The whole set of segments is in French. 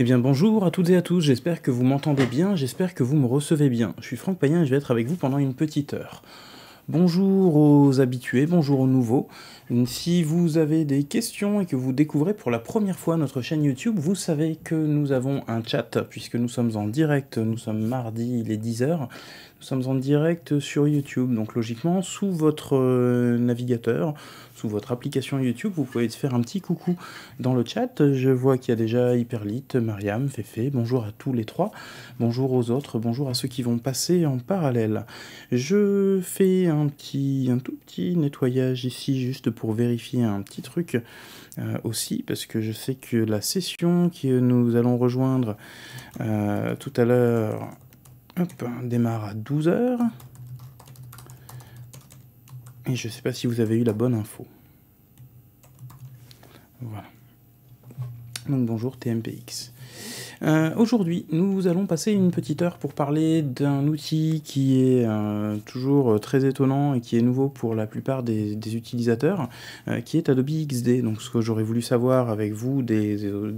Eh bien bonjour à toutes et à tous, j'espère que vous m'entendez bien, j'espère que vous me recevez bien. Je suis Franck Payen et je vais être avec vous pendant une petite heure. Bonjour aux habitués, bonjour aux nouveaux. Si vous avez des questions et que vous découvrez pour la première fois notre chaîne YouTube, vous savez que nous avons un chat puisque nous sommes en direct, nous sommes mardi, il est 10h. Nous sommes en direct sur YouTube, donc logiquement, sous votre euh, navigateur, sous votre application YouTube, vous pouvez faire un petit coucou dans le chat. Je vois qu'il y a déjà Hyperlite, Mariam, Fefe, bonjour à tous les trois, bonjour aux autres, bonjour à ceux qui vont passer en parallèle. Je fais un petit, un tout petit nettoyage ici, juste pour vérifier un petit truc euh, aussi, parce que je sais que la session que nous allons rejoindre euh, tout à l'heure Hop, on démarre à 12h. Et je ne sais pas si vous avez eu la bonne info. Voilà. Donc bonjour TMPX. Euh, aujourd'hui, nous allons passer une petite heure pour parler d'un outil qui est euh, toujours très étonnant et qui est nouveau pour la plupart des, utilisateurs, euh, qui est Adobe XD. Donc ce que j'aurais voulu savoir avec vous dès,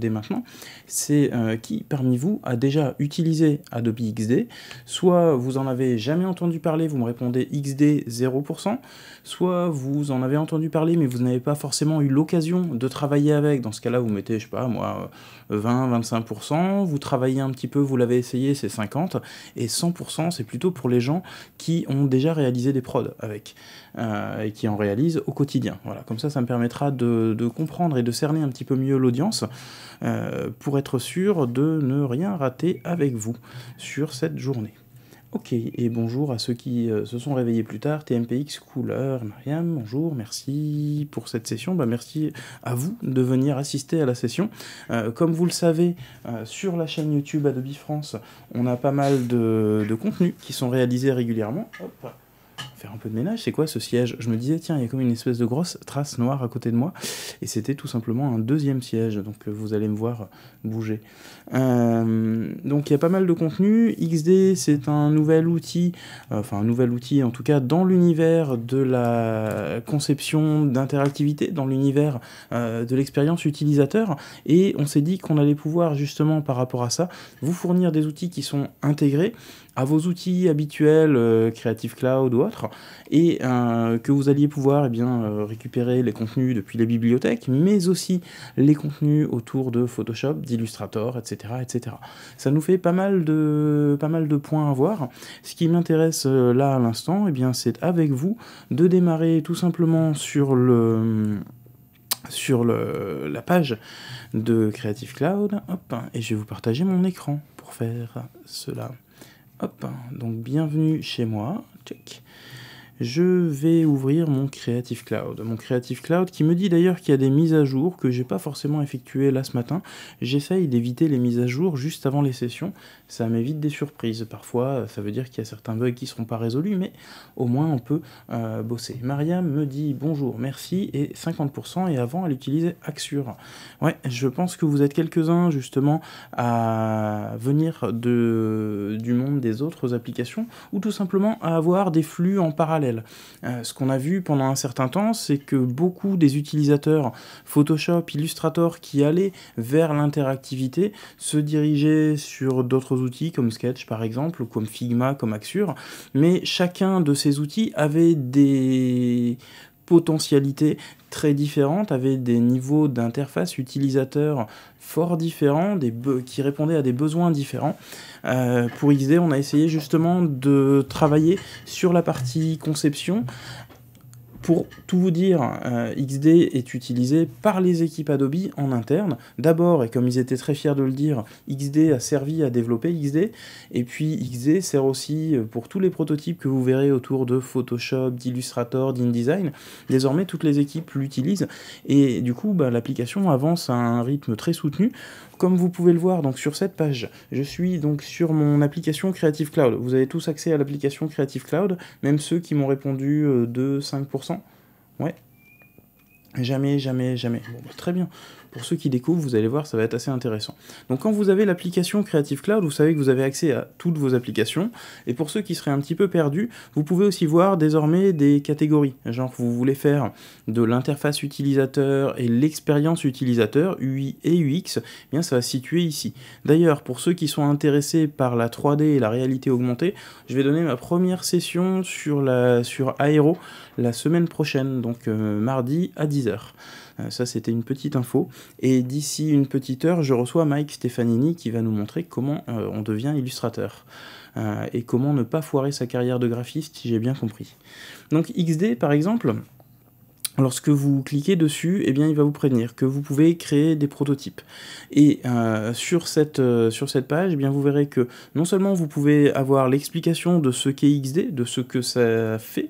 maintenant, c'est qui parmi vous a déjà utilisé Adobe XD. Soit vous en avez jamais entendu parler, vous me répondez XD 0%, soit vous en avez entendu parler mais vous n'avez pas forcément eu l'occasion de travailler avec. Dans ce cas-là, vous mettez, je sais pas moi, 20-25% vous travaillez un petit peu, vous l'avez essayé, c'est 50, et 100%, c'est plutôt pour les gens qui ont déjà réalisé des prods avec, euh, et qui en réalisent au quotidien. Voilà, comme ça, ça me permettra de, comprendre et de cerner un petit peu mieux l'audience, euh, pour être sûr de ne rien rater avec vous sur cette journée. Ok, et bonjour à ceux qui euh, se sont réveillés plus tard, TMPX, Couleur, Mariam, bonjour, merci pour cette session, bah, merci à vous de venir assister à la session. Euh, comme vous le savez, euh, sur la chaîne YouTube Adobe France, on a pas mal de, de contenus qui sont réalisés régulièrement faire un peu de ménage, c'est quoi ce siège Je me disais, tiens, il y a comme une espèce de grosse trace noire à côté de moi, et c'était tout simplement un deuxième siège, donc euh, vous allez me voir bouger. Euh, donc il y a pas mal de contenu. XD, c'est un nouvel outil, euh, enfin un nouvel outil en tout cas dans l'univers de la conception d'interactivité, dans l'univers de l'expérience utilisateur, et on s'est dit qu'on allait pouvoir justement par rapport à ça vous fournir des outils qui sont intégrés à vos outils habituels, euh, Creative Cloud ou autres, et euh, que vous alliez pouvoir eh bien, euh, récupérer les contenus depuis les bibliothèques, mais aussi les contenus autour de Photoshop, d'Illustrator, etc., etc. Ça nous fait pas mal de, pas mal de points à voir. Ce qui m'intéresse là à l'instant, eh bien, c'est avec vous de démarrer tout simplement sur le sur la page de Creative Cloud, et je vais vous partager mon écran pour faire cela. Hop, donc bienvenue chez moi. Je vais ouvrir mon Creative Cloud. Mon Creative Cloud qui me dit d'ailleurs qu'il y a des mises à jour que j'ai pas forcément effectuées là ce matin. J'essaye d'éviter les mises à jour juste avant les sessions ça m'évite des surprises. Parfois, euh, ça veut dire qu'il y a certains bugs qui ne seront pas résolus, mais au moins on peut euh, bosser. Maria me dit bonjour, merci, et 50%, et avant elle utilisait Axure. Ouais, je pense que vous êtes quelques-uns justement à venir de, du monde des autres applications, ou tout simplement à avoir des flux en parallèle. Euh, ce qu'on a vu pendant un certain temps, c'est que beaucoup des utilisateurs Photoshop, Illustrator qui allaient vers l'interactivité se dirigeaient sur d'autres outils comme Sketch par exemple, ou comme Figma, comme Axure, mais chacun de ces outils avait des potentialités très différentes, avait des niveaux d'interface utilisateur fort différents, des qui répondaient à des besoins différents. Euh, pour XD, on a essayé justement de travailler sur la partie conception pour tout vous dire, euh, XD est utilisé par les équipes Adobe en interne. D'abord, et comme ils étaient très fiers de le dire, XD a servi à développer XD. Et puis XD sert aussi euh, pour tous les prototypes que vous verrez autour de Photoshop, d'Illustrator, d'InDesign. Désormais, toutes les équipes l'utilisent. Et du coup, bah, l'application avance à un rythme très soutenu. Comme vous pouvez le voir donc sur cette page, je suis donc sur mon application Creative Cloud. Vous avez tous accès à l'application Creative Cloud, même ceux qui m'ont répondu 2 euh, 5%. Ouais. Jamais, jamais, jamais. Bah, très bien. Pour ceux qui découvrent, vous allez voir, ça va être assez intéressant. Donc quand vous avez l'application Creative Cloud, vous savez que vous avez accès à toutes vos applications. Et pour ceux qui seraient un petit peu perdus, vous pouvez aussi voir désormais des catégories. Genre vous voulez faire de l'interface utilisateur et l'expérience utilisateur, UI et UX, eh bien ça va se situer ici. D'ailleurs, pour ceux qui sont intéressés par la 3D et la réalité augmentée, je vais donner ma première session sur, la, sur Aero la semaine prochaine, donc euh, mardi à 10h. Euh, ça, c'était une petite info. Et d'ici une petite heure, je reçois Mike Stefanini qui va nous montrer comment euh, on devient illustrateur. Euh, et comment ne pas foirer sa carrière de graphiste, si j'ai bien compris. Donc XD, par exemple, Lorsque vous cliquez dessus, eh bien, il va vous prévenir que vous pouvez créer des prototypes. Et sur, cette, sur cette page, eh bien, vous verrez que non seulement vous pouvez avoir l'explication de ce qu'est XD, de ce que ça fait,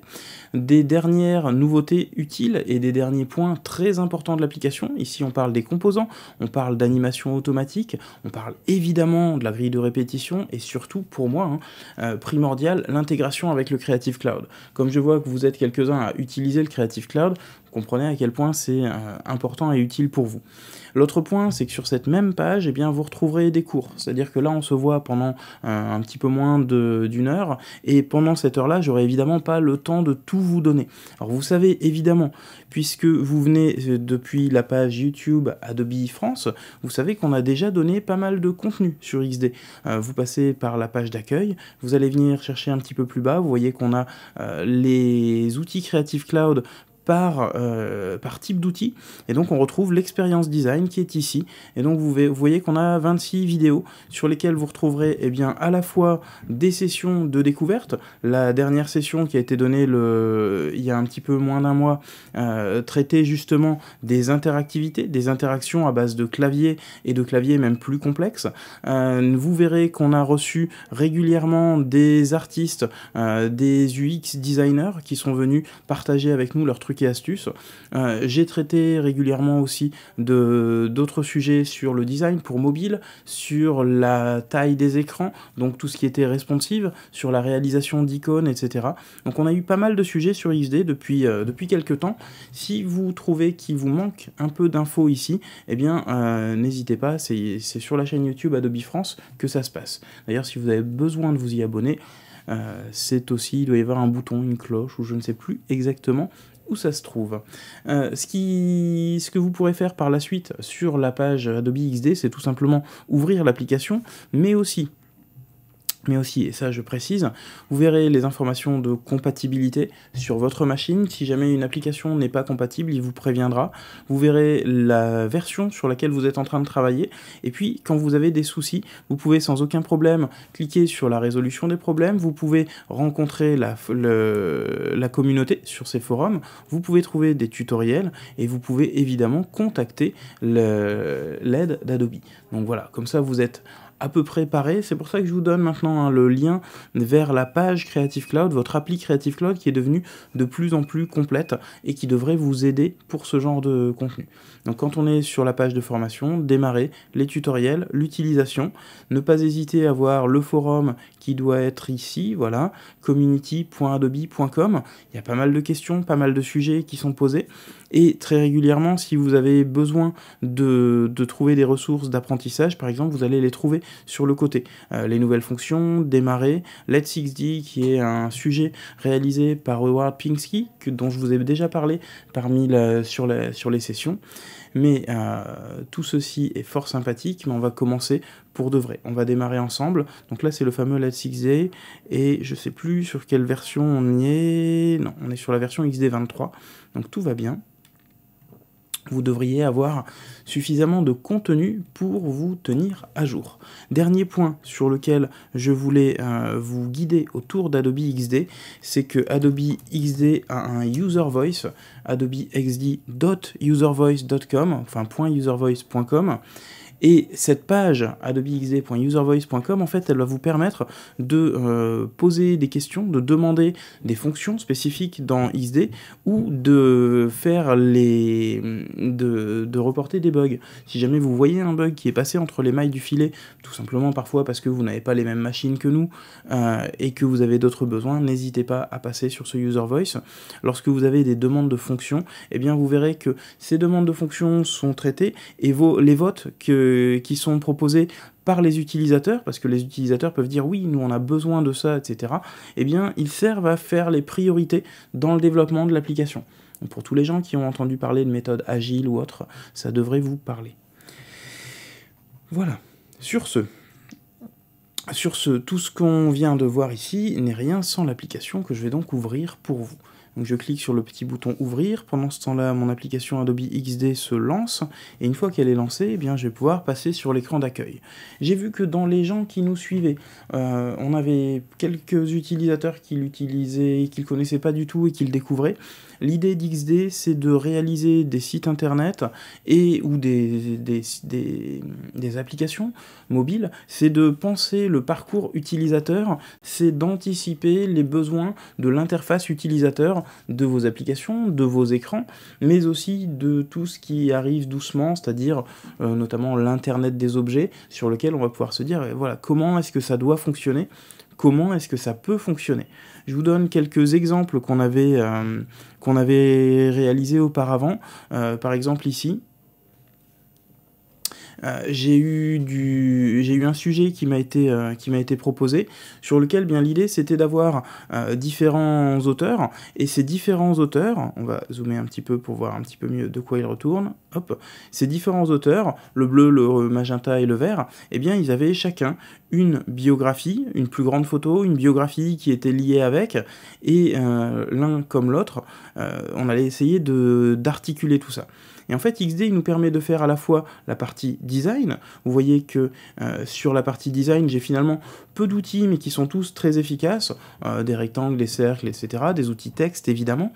des dernières nouveautés utiles et des derniers points très importants de l'application. Ici, on parle des composants, on parle d'animation automatique, on parle évidemment de la grille de répétition et surtout, pour moi, hein, euh, primordial, l'intégration avec le Creative Cloud. Comme je vois que vous êtes quelques-uns à utiliser le Creative Cloud, comprenez à quel point c'est euh, important et utile pour vous. L'autre point, c'est que sur cette même page, eh bien, vous retrouverez des cours. C'est-à-dire que là, on se voit pendant euh, un petit peu moins d'une heure, et pendant cette heure-là, j'aurai évidemment pas le temps de tout vous donner. Alors vous savez évidemment, puisque vous venez euh, depuis la page YouTube Adobe France, vous savez qu'on a déjà donné pas mal de contenu sur XD. vous passez par la page d'accueil, vous allez venir chercher un petit peu plus bas, vous voyez qu'on a les outils Creative Cloud par, euh, par type d'outil. Et donc on retrouve l'expérience design qui est ici. Et donc vous, voyez qu'on a 26 vidéos sur lesquelles vous retrouverez eh bien, à la fois des sessions de découverte. La dernière session qui a été donnée le, il y a un petit peu moins d'un mois euh, traitait justement des interactivités, des interactions à base de clavier et de claviers même plus complexes. Euh, vous verrez qu'on a reçu régulièrement des artistes, des UX designers qui sont venus partager avec nous leurs trucs et astuces. Euh, j'ai traité régulièrement aussi d'autres sujets sur le design pour mobile, sur la taille des écrans, donc tout ce qui était responsive, sur la réalisation d'icônes, etc. Donc on a eu pas mal de sujets sur XD depuis, euh, depuis quelques temps. Si vous trouvez qu'il vous manque un peu d'infos ici, eh bien euh, n'hésitez pas, c'est sur la chaîne YouTube Adobe France que ça se passe. D'ailleurs si vous avez besoin de vous y abonner, c'est aussi, il doit y avoir un bouton, une cloche, ou je ne sais plus exactement, ça se trouve. Euh, ce que vous pourrez faire par la suite sur la page Adobe XD, c'est tout simplement ouvrir l'application, mais aussi mais aussi, et ça je précise, vous verrez les informations de compatibilité sur votre machine. Si jamais une application n'est pas compatible, il vous préviendra. Vous verrez la version sur laquelle vous êtes en train de travailler. Et puis, quand vous avez des soucis, vous pouvez sans aucun problème cliquer sur la résolution des problèmes. Vous pouvez rencontrer la, la communauté sur ces forums. Vous pouvez trouver des tutoriels et vous pouvez évidemment contacter l'aide d'Adobe. Donc voilà, comme ça vous êtes à peu près paré, C'est pour ça que je vous donne maintenant hein, le lien vers la page Creative Cloud, votre appli Creative Cloud qui est devenue de plus en plus complète et qui devrait vous aider pour ce genre de contenu. Donc quand on est sur la page de formation, démarrez les tutoriels, l'utilisation, ne pas hésiter à voir le forum qui doit être ici, voilà, community.adobe.com. Il y a pas mal de questions, pas mal de sujets qui sont posés. Et très régulièrement, si vous avez besoin de, trouver des ressources d'apprentissage, par exemple, vous allez les trouver sur le côté. Euh, les nouvelles fonctions, démarrer, Let's 6 d qui est un sujet réalisé par Howard Pinsky, dont je vous ai déjà parlé parmi la, sur, la, sur les sessions. Mais euh, tout ceci est fort sympathique, mais on va commencer pour de vrai. On va démarrer ensemble. Donc là, c'est le fameux Let's 6D, et je ne sais plus sur quelle version on y est. Non, on est sur la version XD23. Donc tout va bien vous devriez avoir suffisamment de contenu pour vous tenir à jour. Dernier point sur lequel je voulais euh, vous guider autour d'Adobe XD, c'est que Adobe XD a un user voice, adobexd.uservoice.com, enfin .uservoice.com, et cette page adobexd.uservoice.com, en fait, elle va vous permettre de euh, poser des questions, de demander des fonctions spécifiques dans XD ou de faire les. de, reporter des bugs. Si jamais vous voyez un bug qui est passé entre les mailles du filet, tout simplement parfois parce que vous n'avez pas les mêmes machines que nous euh, et que vous avez d'autres besoins, n'hésitez pas à passer sur ce uservoice, Lorsque vous avez des demandes de fonctions, eh bien vous verrez que ces demandes de fonctions sont traitées et vos, les votes que euh, qui sont proposés par les utilisateurs, parce que les utilisateurs peuvent dire oui, nous on a besoin de ça, etc., eh bien ils servent à faire les priorités dans le développement de l'application. Pour tous les gens qui ont entendu parler de méthode agile ou autre, ça devrait vous parler. Voilà. Sur ce, sur ce, tout ce qu'on vient de voir ici n'est rien sans l'application que je vais donc ouvrir pour vous. Donc je clique sur le petit bouton ouvrir. Pendant ce temps-là, mon application Adobe XD se lance. Et une fois qu'elle est lancée, eh bien, je vais pouvoir passer sur l'écran d'accueil. J'ai vu que dans les gens qui nous suivaient, euh, on avait quelques utilisateurs qui l'utilisaient, qui ne le connaissaient pas du tout et qui le découvraient. L'idée d'XD, c'est de réaliser des sites internet et ou des, des, applications mobiles, c'est de penser le parcours utilisateur, c'est d'anticiper les besoins de l'interface utilisateur de vos applications, de vos écrans, mais aussi de tout ce qui arrive doucement, c'est-à-dire euh, notamment l'Internet des objets, sur lequel on va pouvoir se dire, eh, voilà, comment est-ce que ça doit fonctionner, comment est-ce que ça peut fonctionner. Je vous donne quelques exemples qu'on avait, euh, avait réalisés auparavant. Euh, par exemple ici, euh, j'ai eu du, j'ai eu un sujet qui m'a été euh, qui m'a été proposé sur lequel eh bien l'idée c'était d'avoir euh, différents auteurs et ces différents auteurs, on va zoomer un petit peu pour voir un petit peu mieux de quoi ils retournent. ces différents auteurs, le bleu, le magenta et le vert, eh bien ils avaient chacun une biographie, une plus grande photo, une biographie qui était liée avec et l'un comme l'autre, on allait essayer d'articuler tout ça. Et en fait, XD il nous permet de faire à la fois la partie design. Vous voyez que euh, sur la partie design, j'ai finalement peu d'outils, mais qui sont tous très efficaces. Euh, des rectangles, des cercles, etc. Des outils texte, évidemment.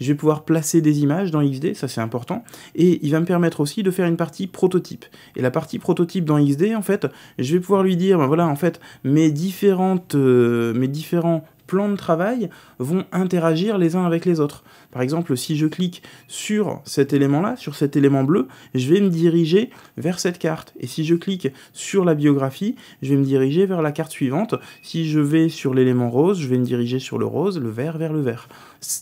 Je vais pouvoir placer des images dans XD, ça c'est important. Et il va me permettre aussi de faire une partie prototype. Et la partie prototype dans XD, en fait, je vais pouvoir lui dire, ben voilà, en fait, différentes, euh, mes différents plans de travail vont interagir les uns avec les autres. Par exemple, si je clique sur cet élément-là, sur cet élément bleu, je vais me diriger vers cette carte. Et si je clique sur la biographie, je vais me diriger vers la carte suivante. Si je vais sur l'élément rose, je vais me diriger sur le rose, le vert vers le vert.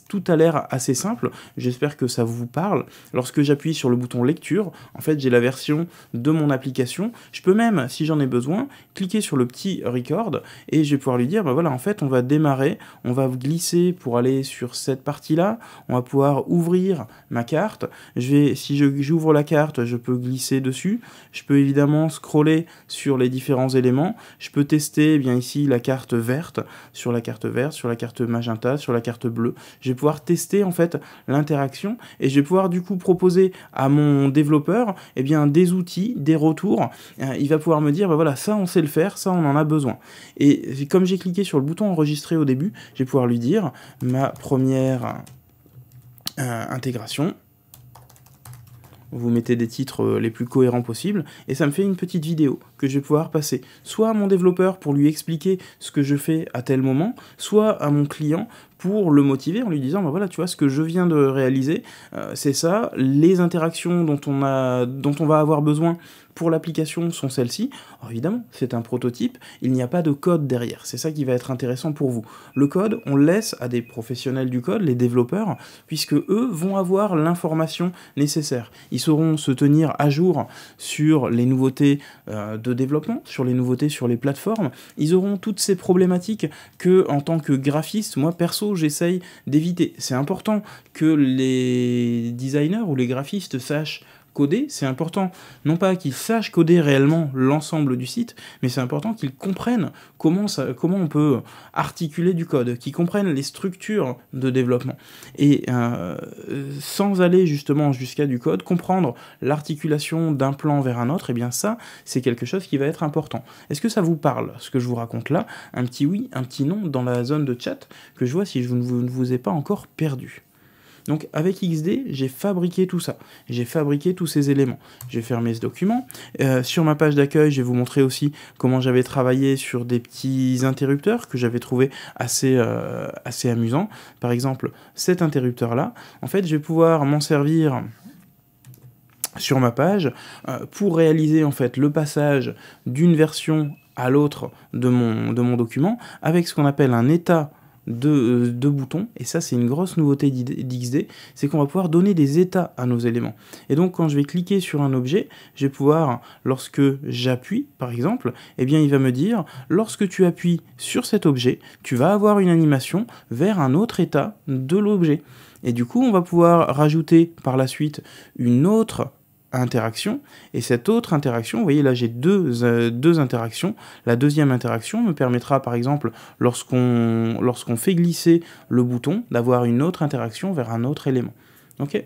Tout a l'air assez simple, j'espère que ça vous parle. Lorsque j'appuie sur le bouton lecture, en fait j'ai la version de mon application. Je peux même, si j'en ai besoin, cliquer sur le petit record et je vais pouvoir lui dire, bah voilà, en fait on va démarrer, on va glisser pour aller sur cette partie-là, on va pouvoir ouvrir ma carte. Je vais, si j'ouvre la carte, je peux glisser dessus. Je peux évidemment scroller sur les différents éléments. Je peux tester eh bien ici la carte verte, sur la carte verte, sur la carte magenta, sur la carte bleue. Je vais pouvoir tester en fait l'interaction et je vais pouvoir du coup proposer à mon développeur eh bien, des outils, des retours. Euh, il va pouvoir me dire, bah, voilà, ça on sait le faire, ça on en a besoin. Et comme j'ai cliqué sur le bouton enregistrer au début, je vais pouvoir lui dire ma première euh, intégration. Vous mettez des titres euh, les plus cohérents possibles et ça me fait une petite vidéo que je vais pouvoir passer soit à mon développeur pour lui expliquer ce que je fais à tel moment, soit à mon client pour le motiver en lui disant bah voilà tu vois ce que je viens de réaliser euh, c'est ça les interactions dont on a dont on va avoir besoin pour l'application sont celles-ci. Évidemment, c'est un prototype, il n'y a pas de code derrière. C'est ça qui va être intéressant pour vous. Le code, on le laisse à des professionnels du code, les développeurs, puisque eux vont avoir l'information nécessaire. Ils sauront se tenir à jour sur les nouveautés euh, de développement, sur les nouveautés sur les plateformes. Ils auront toutes ces problématiques que, en tant que graphiste, moi perso, j'essaye d'éviter. C'est important que les designers ou les graphistes sachent coder, c'est important. Non pas qu'ils sachent coder réellement l'ensemble du site, mais c'est important qu'ils comprennent comment, ça, comment on peut articuler du code, qu'ils comprennent les structures de développement. Et euh, sans aller justement jusqu'à du code, comprendre l'articulation d'un plan vers un autre, et eh bien ça, c'est quelque chose qui va être important. Est-ce que ça vous parle, ce que je vous raconte là Un petit oui, un petit non dans la zone de chat, que je vois si je ne vous ai pas encore perdu. Donc avec XD, j'ai fabriqué tout ça. J'ai fabriqué tous ces éléments. J'ai fermé ce document. Euh, sur ma page d'accueil, je vais vous montrer aussi comment j'avais travaillé sur des petits interrupteurs que j'avais trouvé assez, euh, assez amusants. Par exemple, cet interrupteur-là, en fait, je vais pouvoir m'en servir sur ma page euh, pour réaliser en fait le passage d'une version à l'autre de mon, de mon document avec ce qu'on appelle un état de, euh, boutons, et ça c'est une grosse nouveauté d'XD, c'est qu'on va pouvoir donner des états à nos éléments. Et donc quand je vais cliquer sur un objet, je vais pouvoir, lorsque j'appuie par exemple, eh bien il va me dire, lorsque tu appuies sur cet objet, tu vas avoir une animation vers un autre état de l'objet. Et du coup, on va pouvoir rajouter par la suite une autre interaction et cette autre interaction, vous voyez là j'ai deux, euh, deux interactions. La deuxième interaction me permettra par exemple lorsqu'on lorsqu'on fait glisser le bouton d'avoir une autre interaction vers un autre élément. Ok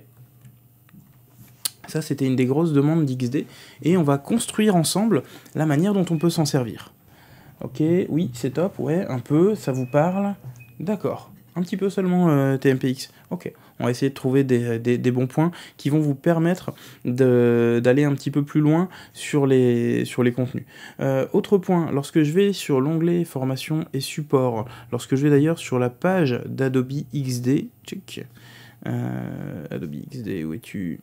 Ça c'était une des grosses demandes d'XD et on va construire ensemble la manière dont on peut s'en servir. Ok, oui c'est top, ouais, un peu, ça vous parle D'accord, un petit peu seulement euh, TMPX. Ok on va essayer de trouver des, bons points qui vont vous permettre d'aller un petit peu plus loin sur les, sur les contenus. Euh, autre point, lorsque je vais sur l'onglet formation et support, lorsque je vais d'ailleurs sur la page d'Adobe XD, check, euh, Adobe XD, où es-tu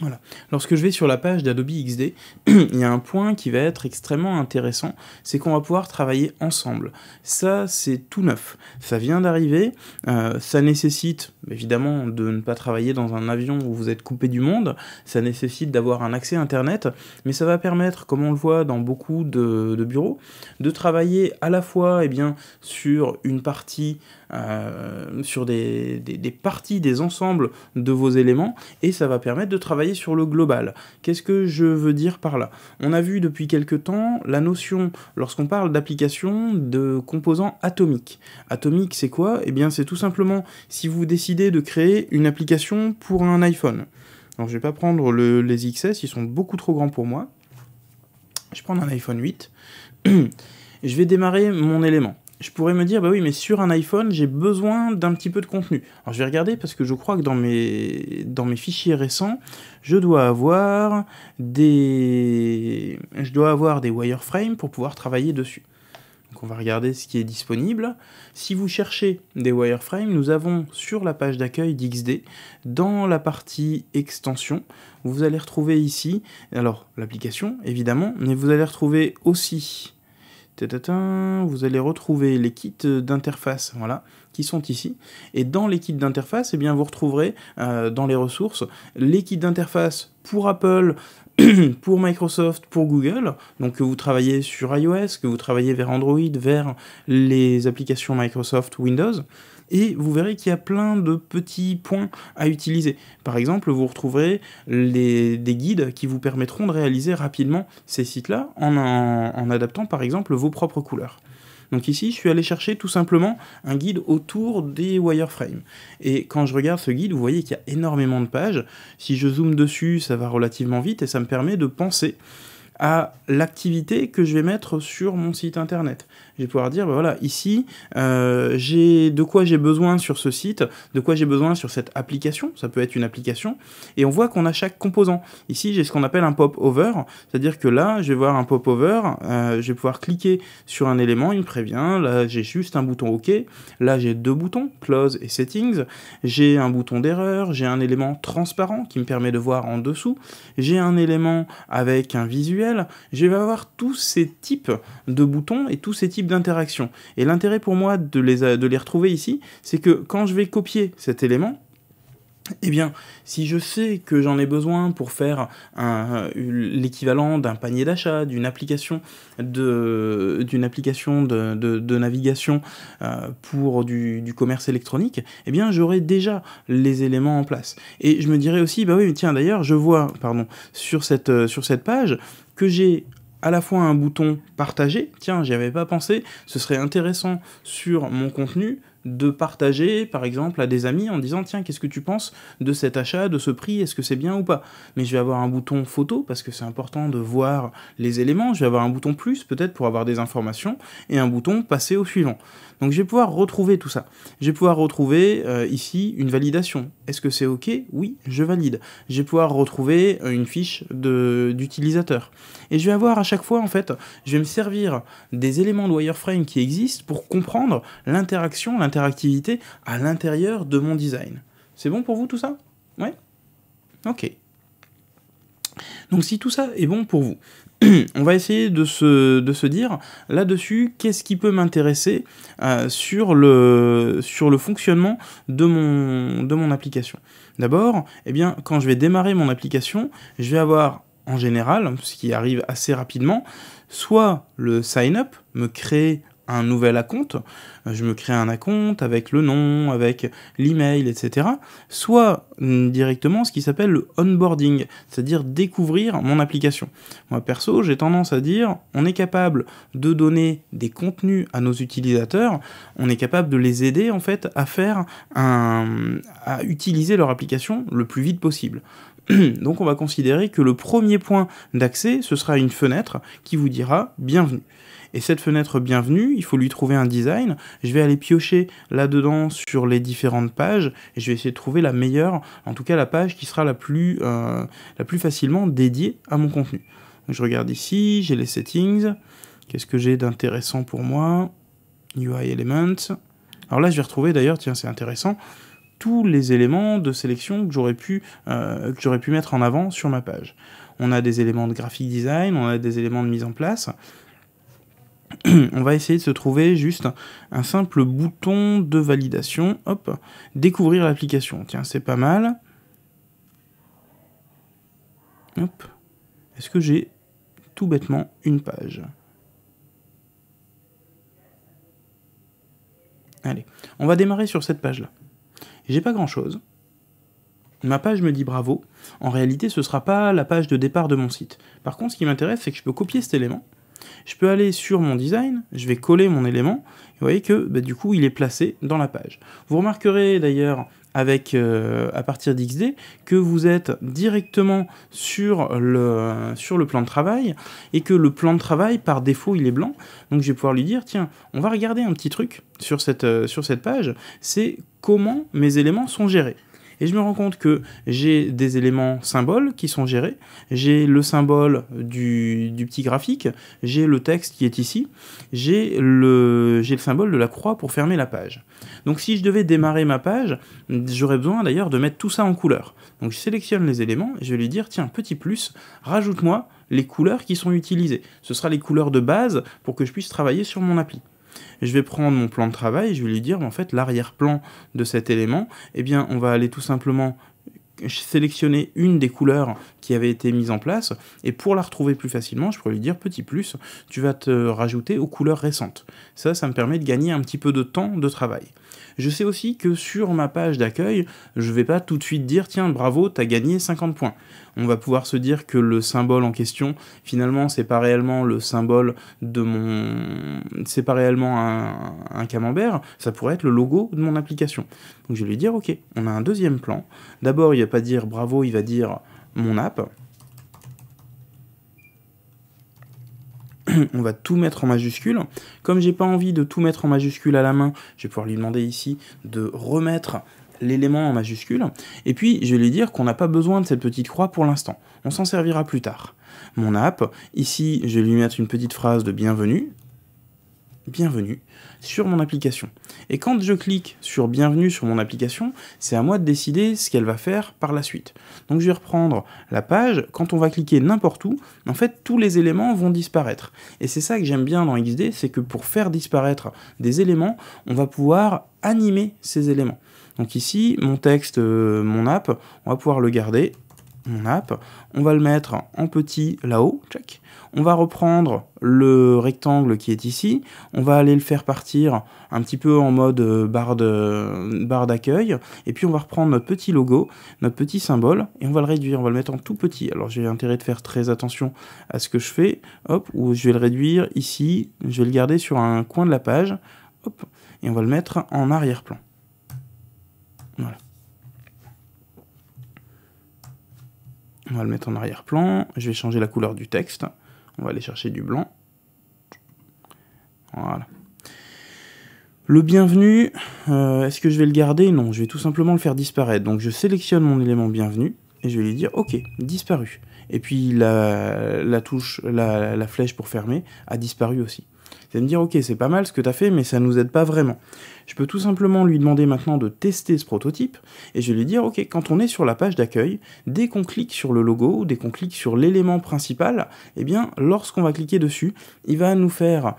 voilà. Lorsque je vais sur la page d'Adobe XD, il y a un point qui va être extrêmement intéressant, c'est qu'on va pouvoir travailler ensemble. Ça, c'est tout neuf. Ça vient d'arriver, euh, ça nécessite évidemment de ne pas travailler dans un avion où vous êtes coupé du monde, ça nécessite d'avoir un accès Internet, mais ça va permettre, comme on le voit dans beaucoup de, bureaux, de travailler à la fois eh bien, sur une partie euh, sur des, parties, des ensembles de vos éléments, et ça va permettre de travailler sur le global. Qu'est-ce que je veux dire par là On a vu depuis quelques temps la notion, lorsqu'on parle d'application, de composants atomiques. Atomique, c'est quoi Eh bien, c'est tout simplement si vous décidez de créer une application pour un iPhone. Alors, je vais pas prendre les XS, ils sont beaucoup trop grands pour moi. Je vais prendre un iPhone 8. je vais démarrer mon élément je pourrais me dire, bah oui, mais sur un iPhone, j'ai besoin d'un petit peu de contenu. Alors je vais regarder parce que je crois que dans mes, dans mes fichiers récents, je dois avoir des, je dois avoir des wireframes pour pouvoir travailler dessus. Donc on va regarder ce qui est disponible. Si vous cherchez des wireframes, nous avons sur la page d'accueil d'XD, dans la partie extension, vous allez retrouver ici, alors l'application évidemment, mais vous allez retrouver aussi vous allez retrouver les kits d'interface, voilà, qui sont ici. Et dans les kits d'interface, eh bien, vous retrouverez euh, dans les ressources les kits d'interface pour Apple, pour Microsoft, pour Google, donc que vous travaillez sur iOS, que vous travaillez vers Android, vers les applications Microsoft, Windows et vous verrez qu'il y a plein de petits points à utiliser. Par exemple, vous retrouverez des guides qui vous permettront de réaliser rapidement ces sites-là en adaptant par exemple vos propres couleurs. Donc ici, je suis allé chercher tout simplement un guide autour des wireframes. Et quand je regarde ce guide, vous voyez qu'il y a énormément de pages. Si je zoome dessus, ça va relativement vite et ça me permet de penser à l'activité que je vais mettre sur mon site internet vais pouvoir dire, ben voilà, ici, euh, j'ai de quoi j'ai besoin sur ce site, de quoi j'ai besoin sur cette application, ça peut être une application, et on voit qu'on a chaque composant. Ici, j'ai ce qu'on appelle un pop-over, c'est-à-dire que là, je vais voir un pop-over, euh, je vais pouvoir cliquer sur un élément, il me prévient, là, j'ai juste un bouton OK, là, j'ai deux boutons, Close et Settings, j'ai un bouton d'erreur, j'ai un élément transparent qui me permet de voir en dessous, j'ai un élément avec un visuel, je vais avoir tous ces types de boutons et tous ces types de d'interaction. Et l'intérêt pour moi de les, euh, de les retrouver ici, c'est que quand je vais copier cet élément, eh bien, si je sais que j'en ai besoin pour faire euh, l'équivalent d'un panier d'achat, d'une application de, d'une application de, navigation euh, pour du, commerce électronique, eh bien, j'aurai déjà les éléments en place. Et je me dirais aussi, bah oui, mais tiens, d'ailleurs, je vois, pardon, sur cette, sur cette page que j'ai à la fois un bouton partager, tiens, j'y avais pas pensé, ce serait intéressant sur mon contenu de partager par exemple à des amis en disant tiens qu'est-ce que tu penses de cet achat, de ce prix, est-ce que c'est bien ou pas. Mais je vais avoir un bouton photo parce que c'est important de voir les éléments, je vais avoir un bouton plus peut-être pour avoir des informations et un bouton passer au suivant. Donc je vais pouvoir retrouver tout ça. Je vais pouvoir retrouver euh, ici une validation. Est-ce que c'est OK Oui, je valide. Je vais pouvoir retrouver euh, une fiche d'utilisateur. Et je vais avoir à chaque fois, en fait, je vais me servir des éléments de wireframe qui existent pour comprendre l'interaction, l'interactivité à l'intérieur de mon design. C'est bon pour vous tout ça Ouais Ok. Donc si tout ça est bon pour vous, on va essayer de se, de se dire là-dessus qu'est-ce qui peut m'intéresser euh, sur, le, sur le fonctionnement de mon, de mon application. D'abord, eh bien, quand je vais démarrer mon application, je vais avoir en général, ce qui arrive assez rapidement, soit le sign-up, me créer un nouvel acompte, euh, je me crée un account avec le nom, avec l'email, etc. Soit mm, directement ce qui s'appelle le onboarding, c'est-à-dire découvrir mon application. Moi perso, j'ai tendance à dire, on est capable de donner des contenus à nos utilisateurs, on est capable de les aider en fait à faire un, à utiliser leur application le plus vite possible. Donc on va considérer que le premier point d'accès, ce sera une fenêtre qui vous dira bienvenue. Et cette fenêtre bienvenue, il faut lui trouver un design. Je vais aller piocher là-dedans sur les différentes pages et je vais essayer de trouver la meilleure, en tout cas la page qui sera la plus, euh, la plus facilement dédiée à mon contenu. je regarde ici, j'ai les settings. Qu'est-ce que j'ai d'intéressant pour moi UI Elements. Alors là, je vais retrouver d'ailleurs, tiens, c'est intéressant, tous les éléments de sélection que j'aurais pu, euh, pu mettre en avant sur ma page. On a des éléments de graphic design, on a des éléments de mise en place. on va essayer de se trouver juste un simple bouton de validation. Hop, découvrir l'application. Tiens, c'est pas mal. Hop. Est-ce que j'ai tout bêtement une page Allez, on va démarrer sur cette page-là. J'ai pas grand-chose. Ma page me dit bravo. En réalité, ce sera pas la page de départ de mon site. Par contre, ce qui m'intéresse, c'est que je peux copier cet élément je peux aller sur mon design, je vais coller mon élément, et vous voyez que bah, du coup il est placé dans la page. Vous remarquerez d'ailleurs avec euh, à partir d'XD que vous êtes directement sur le, sur le plan de travail et que le plan de travail par défaut il est blanc donc je vais pouvoir lui dire tiens on va regarder un petit truc sur cette, euh, sur cette page c'est comment mes éléments sont gérés et je me rends compte que j'ai des éléments symboles qui sont gérés, j'ai le symbole du, petit graphique, j'ai le texte qui est ici, j'ai le, le symbole de la croix pour fermer la page. Donc si je devais démarrer ma page, j'aurais besoin d'ailleurs de mettre tout ça en couleur. Donc je sélectionne les éléments et je vais lui dire, tiens, petit plus, rajoute-moi les couleurs qui sont utilisées. Ce sera les couleurs de base pour que je puisse travailler sur mon appli je vais prendre mon plan de travail et je vais lui dire, en fait, l'arrière-plan de cet élément, eh bien, on va aller tout simplement sélectionner une des couleurs qui avait été mise en place, et pour la retrouver plus facilement, je pourrais lui dire petit plus, tu vas te rajouter aux couleurs récentes. Ça, ça me permet de gagner un petit peu de temps de travail je sais aussi que sur ma page d'accueil, je vais pas tout de suite dire tiens bravo, t'as gagné 50 points. On va pouvoir se dire que le symbole en question, finalement, c'est pas réellement le symbole de mon, c'est pas réellement un, camembert, ça pourrait être le logo de mon application. Donc je vais lui dire ok, on a un deuxième plan. D'abord, il va pas dire bravo, il va dire mon app. on va tout mettre en majuscule. Comme j'ai pas envie de tout mettre en majuscule à la main, je vais pouvoir lui demander ici de remettre l'élément en majuscule. Et puis, je vais lui dire qu'on n'a pas besoin de cette petite croix pour l'instant. On s'en servira plus tard. Mon app, ici, je vais lui mettre une petite phrase de bienvenue bienvenue sur mon application. Et quand je clique sur bienvenue sur mon application, c'est à moi de décider ce qu'elle va faire par la suite. Donc je vais reprendre la page, quand on va cliquer n'importe où, en fait tous les éléments vont disparaître. Et c'est ça que j'aime bien dans XD, c'est que pour faire disparaître des éléments, on va pouvoir animer ces éléments. Donc ici, mon texte, euh, mon app, on va pouvoir le garder on va le mettre en petit là-haut, check. On va reprendre le rectangle qui est ici, on va aller le faire partir un petit peu en mode euh, barre d'accueil, barre et puis on va reprendre notre petit logo, notre petit symbole, et on va le réduire, on va le mettre en tout petit. Alors j'ai intérêt de faire très attention à ce que je fais, hop, ou je vais le réduire ici, je vais le garder sur un coin de la page, et on va le mettre en arrière-plan. On va le mettre en arrière-plan. Je vais changer la couleur du texte. On va aller chercher du blanc. Voilà. Le bienvenu, euh, est-ce que je vais le garder Non, je vais tout simplement le faire disparaître. Donc je sélectionne mon élément bienvenu et je vais lui dire OK, disparu. Et puis la, touche, la, flèche pour fermer a disparu aussi me dire ok c'est pas mal ce que tu as fait mais ça nous aide pas vraiment. Je peux tout simplement lui demander maintenant de tester ce prototype et je vais lui dire ok quand on est sur la page d'accueil, dès qu'on clique sur le logo ou dès qu'on clique sur l'élément principal, eh bien lorsqu'on va cliquer dessus, il va nous faire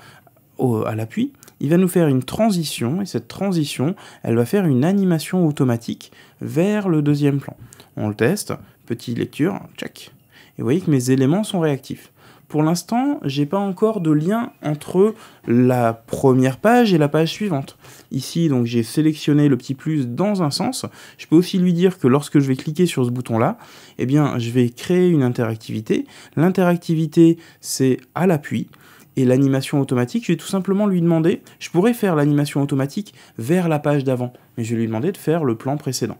à l'appui, il va nous faire une transition, et cette transition, elle va faire une animation automatique vers le deuxième plan. On le teste, petite lecture, check. Et vous voyez que mes éléments sont réactifs pour l'instant, j'ai pas encore de lien entre la première page et la page suivante. Ici, donc j'ai sélectionné le petit plus dans un sens. Je peux aussi lui dire que lorsque je vais cliquer sur ce bouton-là, eh bien, je vais créer une interactivité. L'interactivité, c'est à l'appui et l'animation automatique, je vais tout simplement lui demander, je pourrais faire l'animation automatique vers la page d'avant, mais je vais lui demander de faire le plan précédent.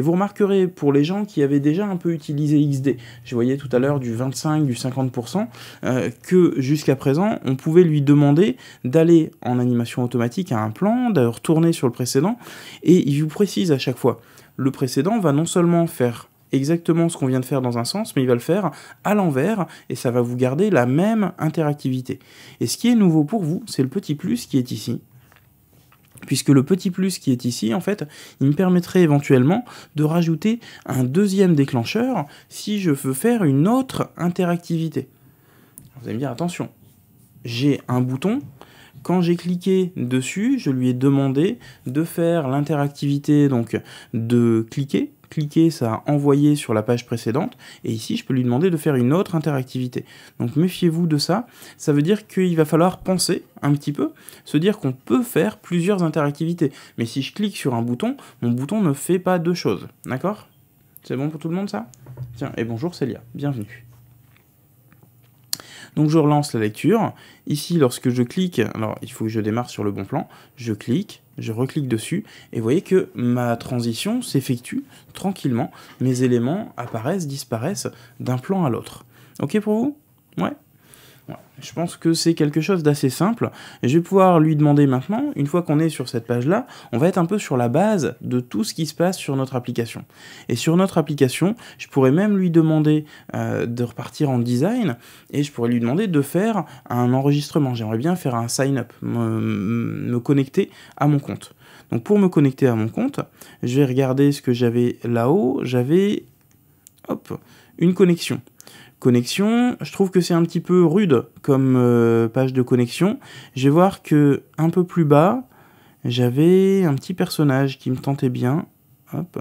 Et vous remarquerez pour les gens qui avaient déjà un peu utilisé XD, je voyais tout à l'heure du 25, du 50%, euh, que jusqu'à présent, on pouvait lui demander d'aller en animation automatique à un plan, d'aller retourner sur le précédent, et il vous précise à chaque fois, le précédent va non seulement faire exactement ce qu'on vient de faire dans un sens, mais il va le faire à l'envers et ça va vous garder la même interactivité. Et ce qui est nouveau pour vous, c'est le petit plus qui est ici, puisque le petit plus qui est ici, en fait, il me permettrait éventuellement de rajouter un deuxième déclencheur si je veux faire une autre interactivité. Vous allez me dire, attention, j'ai un bouton, quand j'ai cliqué dessus, je lui ai demandé de faire l'interactivité, donc de cliquer, cliquer, ça a envoyé sur la page précédente, et ici je peux lui demander de faire une autre interactivité. Donc méfiez-vous de ça, ça veut dire qu'il va falloir penser un petit peu, se dire qu'on peut faire plusieurs interactivités, mais si je clique sur un bouton, mon bouton ne fait pas deux choses, d'accord C'est bon pour tout le monde ça Tiens, et bonjour Célia, bienvenue. Donc je relance la lecture. Ici, lorsque je clique, alors il faut que je démarre sur le bon plan, je clique, je reclique dessus, et vous voyez que ma transition s'effectue tranquillement. Mes éléments apparaissent, disparaissent d'un plan à l'autre. Ok pour vous Ouais je pense que c'est quelque chose d'assez simple. je vais pouvoir lui demander maintenant, une fois qu'on est sur cette page-là, on va être un peu sur la base de tout ce qui se passe sur notre application. Et sur notre application, je pourrais même lui demander euh, de repartir en design et je pourrais lui demander de faire un enregistrement. J'aimerais bien faire un sign-up, me, me connecter à mon compte. Donc pour me connecter à mon compte, je vais regarder ce que j'avais là-haut. J'avais, hop, une connexion connexion. Je trouve que c'est un petit peu rude comme euh, page de connexion. Je vais voir que un peu plus bas, j'avais un petit personnage qui me tentait bien. Hop.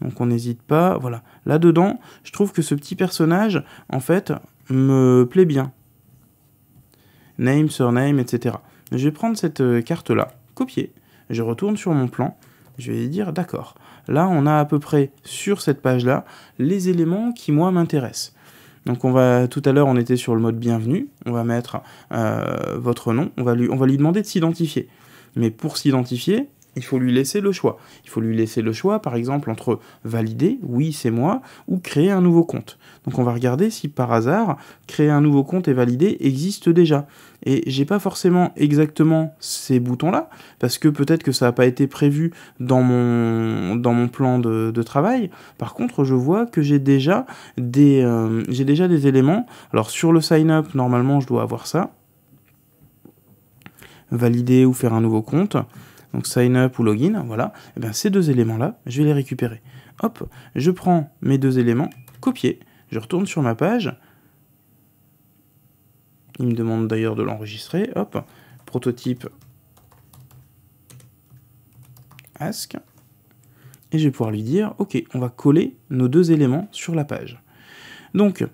Donc on n'hésite pas. Voilà. Là-dedans, je trouve que ce petit personnage, en fait, me plaît bien. Name, surname, etc. Je vais prendre cette euh, carte-là, copier. Je retourne sur mon plan. Je vais dire d'accord. Là, on a à peu près sur cette page-là les éléments qui, moi, m'intéressent. Donc on va tout à l'heure on était sur le mode bienvenue, on va mettre euh, votre nom, on va on va lui demander de s'identifier. Mais pour s'identifier, il faut lui laisser le choix. Il faut lui laisser le choix, par exemple, entre valider, oui, c'est moi, ou créer un nouveau compte. Donc on va regarder si par hasard, créer un nouveau compte et valider existe déjà. Et j'ai pas forcément exactement ces boutons-là, parce que peut-être que ça n'a pas été prévu dans mon, dans mon plan de, travail. Par contre, je vois que j'ai déjà, euh, j'ai déjà des éléments. Alors sur le sign-up, normalement, je dois avoir ça. Valider ou faire un nouveau compte donc sign up ou login, voilà, et eh bien ces deux éléments-là, je vais les récupérer. Hop, je prends mes deux éléments, copier, je retourne sur ma page, il me demande d'ailleurs de l'enregistrer, hop, prototype ask, et je vais pouvoir lui dire, ok, on va coller nos deux éléments sur la page. Donc,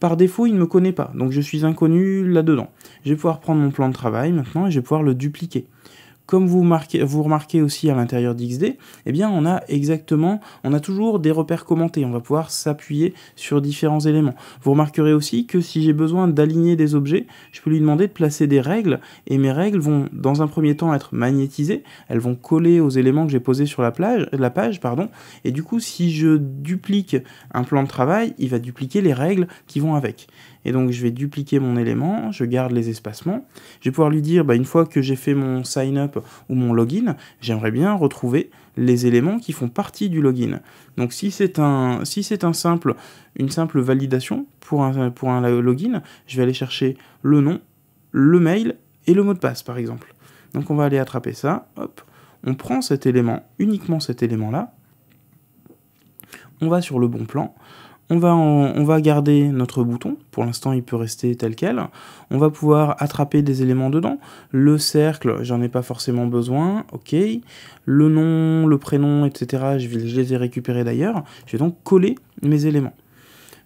par défaut, il ne me connaît pas, donc je suis inconnu là-dedans. Je vais pouvoir prendre mon plan de travail maintenant et je vais pouvoir le dupliquer. Comme vous, marquez, vous remarquez aussi à l'intérieur d'XD, eh bien on a exactement, on a toujours des repères commentés, on va pouvoir s'appuyer sur différents éléments. Vous remarquerez aussi que si j'ai besoin d'aligner des objets, je peux lui demander de placer des règles, et mes règles vont dans un premier temps être magnétisées, elles vont coller aux éléments que j'ai posés sur la, la page, pardon, et du coup si je duplique un plan de travail, il va dupliquer les règles qui vont avec. Et donc je vais dupliquer mon élément, je garde les espacements. Je vais pouvoir lui dire, bah, une fois que j'ai fait mon sign up ou mon login, j'aimerais bien retrouver les éléments qui font partie du login. Donc si c'est une simple validation pour un, pour un login, je vais aller chercher le nom, le mail et le mot de passe par exemple. Donc on va aller attraper ça, hop, on prend cet élément, uniquement cet élément-là, on va sur le bon plan, on va, on va garder notre bouton, pour l'instant il peut rester tel quel, on va pouvoir attraper des éléments dedans, le cercle, j'en ai pas forcément besoin, ok, le nom, le prénom, etc., je, je les ai récupérés d'ailleurs, je vais donc coller mes éléments.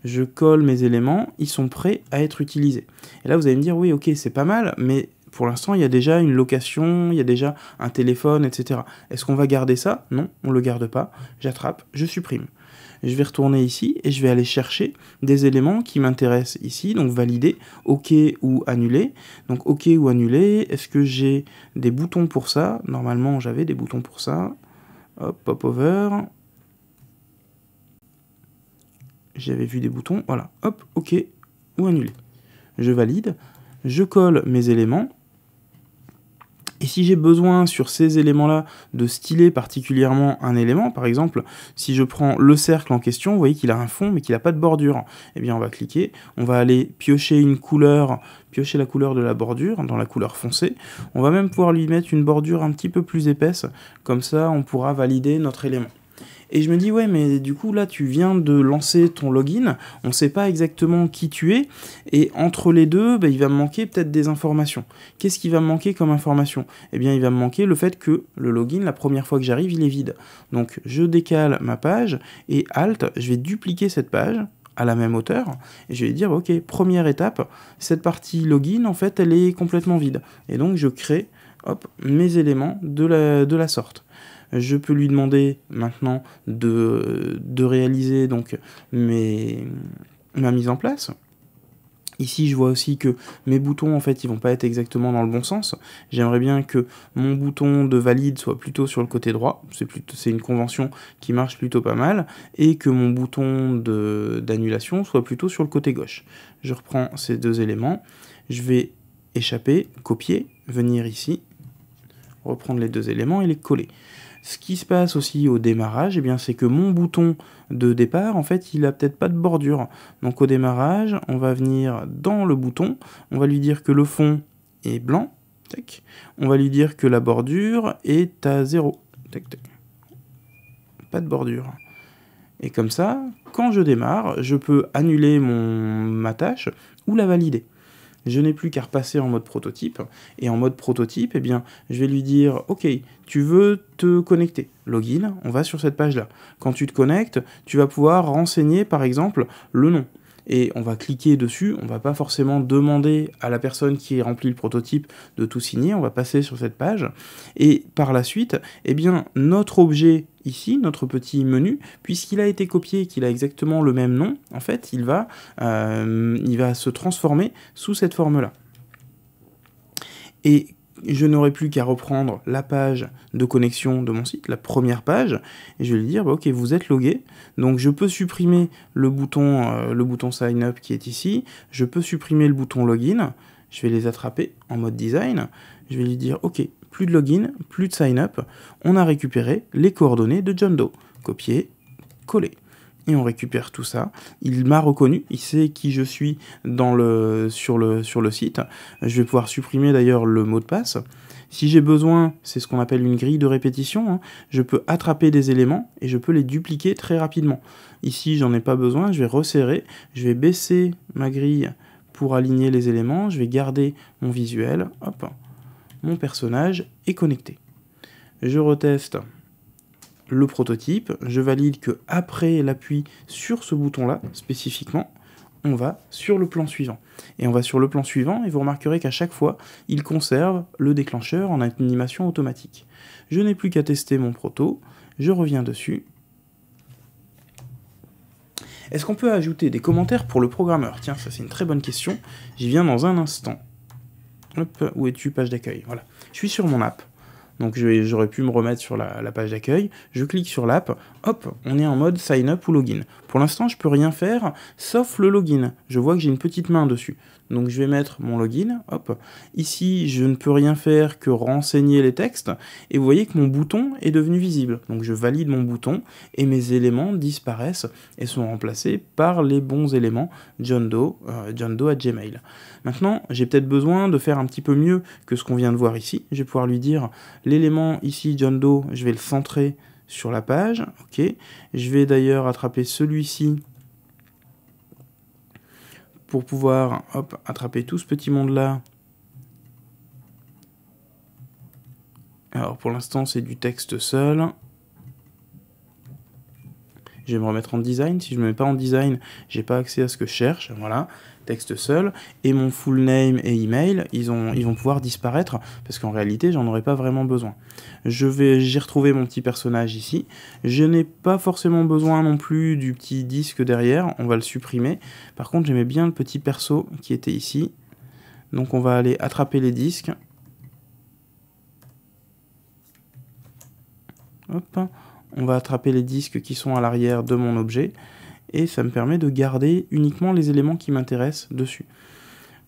Je colle mes éléments, ils sont prêts à être utilisés. Et là vous allez me dire, oui ok c'est pas mal, mais pour l'instant, il y a déjà une location, il y a déjà un téléphone, etc. Est-ce qu'on va garder ça Non, on le garde pas. J'attrape, je supprime je vais retourner ici et je vais aller chercher des éléments qui m'intéressent ici, donc valider, OK ou annuler. Donc OK ou annuler, est-ce que j'ai des boutons pour ça Normalement j'avais des boutons pour ça. Hop, pop over. J'avais vu des boutons, voilà, hop, OK ou annuler. Je valide, je colle mes éléments et si j'ai besoin sur ces éléments-là de styler particulièrement un élément, par exemple, si je prends le cercle en question, vous voyez qu'il a un fond mais qu'il n'a pas de bordure. Eh bien on va cliquer, on va aller piocher une couleur, piocher la couleur de la bordure dans la couleur foncée. On va même pouvoir lui mettre une bordure un petit peu plus épaisse, comme ça on pourra valider notre élément. Et je me dis, ouais, mais du coup, là, tu viens de lancer ton login, on ne sait pas exactement qui tu es, et entre les deux, bah, il va me manquer peut-être des informations. Qu'est-ce qui va me manquer comme information Eh bien, il va me manquer le fait que le login, la première fois que j'arrive, il est vide. Donc, je décale ma page, et Alt, je vais dupliquer cette page, à la même hauteur. Et je vais dire, ok, première étape, cette partie login, en fait, elle est complètement vide. Et donc, je crée hop, mes éléments de de la sorte je peux lui demander maintenant de, réaliser donc ma mise en place. Ici, je vois aussi que mes boutons, en fait, ils vont pas être exactement dans le bon sens. J'aimerais bien que mon bouton de valide soit plutôt sur le côté droit. C'est une convention qui marche plutôt pas mal. Et que mon bouton d'annulation soit plutôt sur le côté gauche. Je reprends ces deux éléments. Je vais échapper, copier, venir ici, reprendre les deux éléments et les coller. Ce qui se passe aussi au démarrage, eh bien, c'est que mon bouton de départ, en fait, il n'a peut-être pas de bordure. Donc au démarrage, on va venir dans le bouton, on va lui dire que le fond est blanc, On va lui dire que la bordure est à 0, tac, tac. Pas de bordure. Et comme ça, quand je démarre, je peux annuler mon, ma tâche ou la valider je n'ai plus qu'à repasser en mode prototype. Et en mode prototype, eh bien, je vais lui dire, OK, tu veux te connecter. Login, on va sur cette page-là. Quand tu te connectes, tu vas pouvoir renseigner, par exemple, le nom et on va cliquer dessus. On va pas forcément demander à la personne qui remplit le prototype de tout signer. On va passer sur cette page et par la suite, eh bien, notre objet ici, notre petit menu, puisqu'il a été copié et qu'il a exactement le même nom, en fait, il va, euh, il va se transformer sous cette forme-là. Et je n'aurai plus qu'à reprendre la page de connexion de mon site, la première page, et je vais lui dire, bah, ok, vous êtes logué, donc je peux supprimer le bouton, euh, le bouton sign up qui est ici, je peux supprimer le bouton login, je vais les attraper en mode design, je vais lui dire, ok, plus de login, plus de sign up, on a récupéré les coordonnées de John Doe. Copier, coller et on récupère tout ça. Il m'a reconnu, il sait qui je suis dans le, sur, le, sur le site. Je vais pouvoir supprimer d'ailleurs le mot de passe. Si j'ai besoin, c'est ce qu'on appelle une grille de répétition, hein, je peux attraper des éléments et je peux les dupliquer très rapidement. Ici, j'en ai pas besoin, je vais resserrer, je vais baisser ma grille pour aligner les éléments, je vais garder mon visuel, hop, mon personnage est connecté. Je reteste le prototype, je valide que après l'appui sur ce bouton-là, spécifiquement, on va sur le plan suivant. Et on va sur le plan suivant, et vous remarquerez qu'à chaque fois, il conserve le déclencheur en animation automatique. Je n'ai plus qu'à tester mon proto, je reviens dessus. Est-ce qu'on peut ajouter des commentaires pour le programmeur Tiens, ça c'est une très bonne question, j'y viens dans un instant. où es-tu, page d'accueil Voilà, je suis sur mon app. Donc j'aurais pu me remettre sur la, page d'accueil, je clique sur l'app, hop, on est en mode sign up ou login. Pour l'instant, je peux rien faire sauf le login. Je vois que j'ai une petite main dessus. Donc je vais mettre mon login, hop. Ici, je ne peux rien faire que renseigner les textes, et vous voyez que mon bouton est devenu visible. Donc je valide mon bouton, et mes éléments disparaissent et sont remplacés par les bons éléments John Doe, euh, John Doe à Gmail. Maintenant, j'ai peut-être besoin de faire un petit peu mieux que ce qu'on vient de voir ici. Je vais pouvoir lui dire, l'élément ici, John Doe, je vais le centrer sur la page, ok. Je vais d'ailleurs attraper celui-ci pour pouvoir attraper tout ce petit monde-là. Alors pour l'instant c'est du texte seul. Je vais me remettre en design. Si je ne me mets pas en design, j'ai pas accès à ce que je cherche. Voilà texte seul, et mon full name et email, ils, ont, ils vont pouvoir disparaître, parce qu'en réalité, j'en aurais pas vraiment besoin. Je vais, j'ai retrouvé mon petit personnage ici. Je n'ai pas forcément besoin non plus du petit disque derrière, on va le supprimer. Par contre, j'aimais bien le petit perso qui était ici. Donc on va aller attraper les disques. Hop. On va attraper les disques qui sont à l'arrière de mon objet et ça me permet de garder uniquement les éléments qui m'intéressent dessus.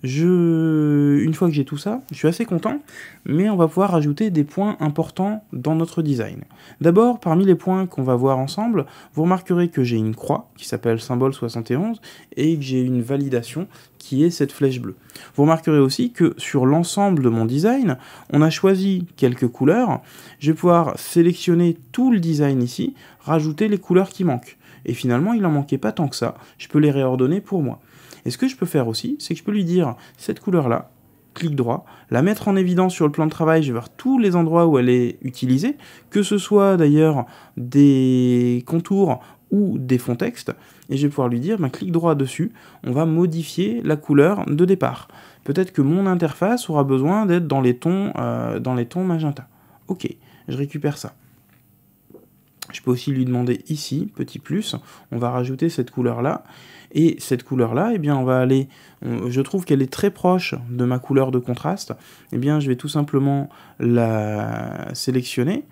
Je... Une fois que j'ai tout ça, je suis assez content, mais on va pouvoir ajouter des points importants dans notre design. D'abord, parmi les points qu'on va voir ensemble, vous remarquerez que j'ai une croix qui s'appelle symbole 71 et que j'ai une validation qui est cette flèche bleue. Vous remarquerez aussi que sur l'ensemble de mon design, on a choisi quelques couleurs. Je vais pouvoir sélectionner tout le design ici, rajouter les couleurs qui manquent et finalement il n'en manquait pas tant que ça, je peux les réordonner pour moi. Et ce que je peux faire aussi, c'est que je peux lui dire cette couleur là, clic droit, la mettre en évidence sur le plan de travail, je vais voir tous les endroits où elle est utilisée, que ce soit d'ailleurs des contours ou des fonds textes, et je vais pouvoir lui dire, ben, clic droit dessus, on va modifier la couleur de départ. Peut-être que mon interface aura besoin d'être dans les tons, euh, dans les tons magenta. Ok, je récupère ça. Je peux aussi lui demander ici, petit plus, on va rajouter cette couleur-là. Et cette couleur-là, Et eh bien, on va aller, je trouve qu'elle est très proche de ma couleur de contraste. Et eh bien, je vais tout simplement la sélectionner,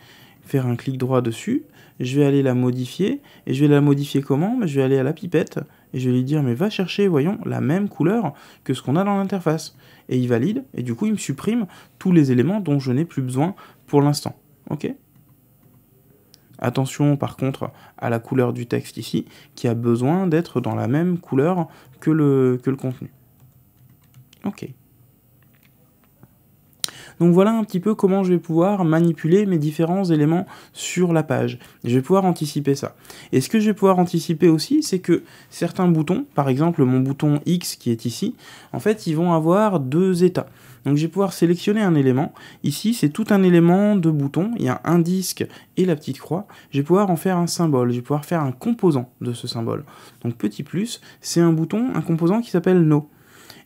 faire un clic droit dessus. Je vais aller la modifier. Et je vais la modifier comment Je vais aller à la pipette et je vais lui dire mais va chercher, voyons, la même couleur que ce qu'on a dans l'interface. Et il valide, et du coup il me supprime tous les éléments dont je n'ai plus besoin pour l'instant. ok Attention par contre à la couleur du texte ici, qui a besoin d'être dans la même couleur que le, contenu. Ok. Donc voilà un petit peu comment je vais pouvoir manipuler mes différents éléments sur la page. Je vais pouvoir anticiper ça. Et ce que je vais pouvoir anticiper aussi, c'est que certains boutons, par exemple mon bouton X qui est ici, en fait ils vont avoir deux états. Donc je vais pouvoir sélectionner un élément. Ici, c'est tout un élément de bouton. Il y a un disque et la petite croix. Je vais pouvoir en faire un symbole. Je vais pouvoir faire un composant de ce symbole. Donc petit plus, c'est un bouton, un composant qui s'appelle No.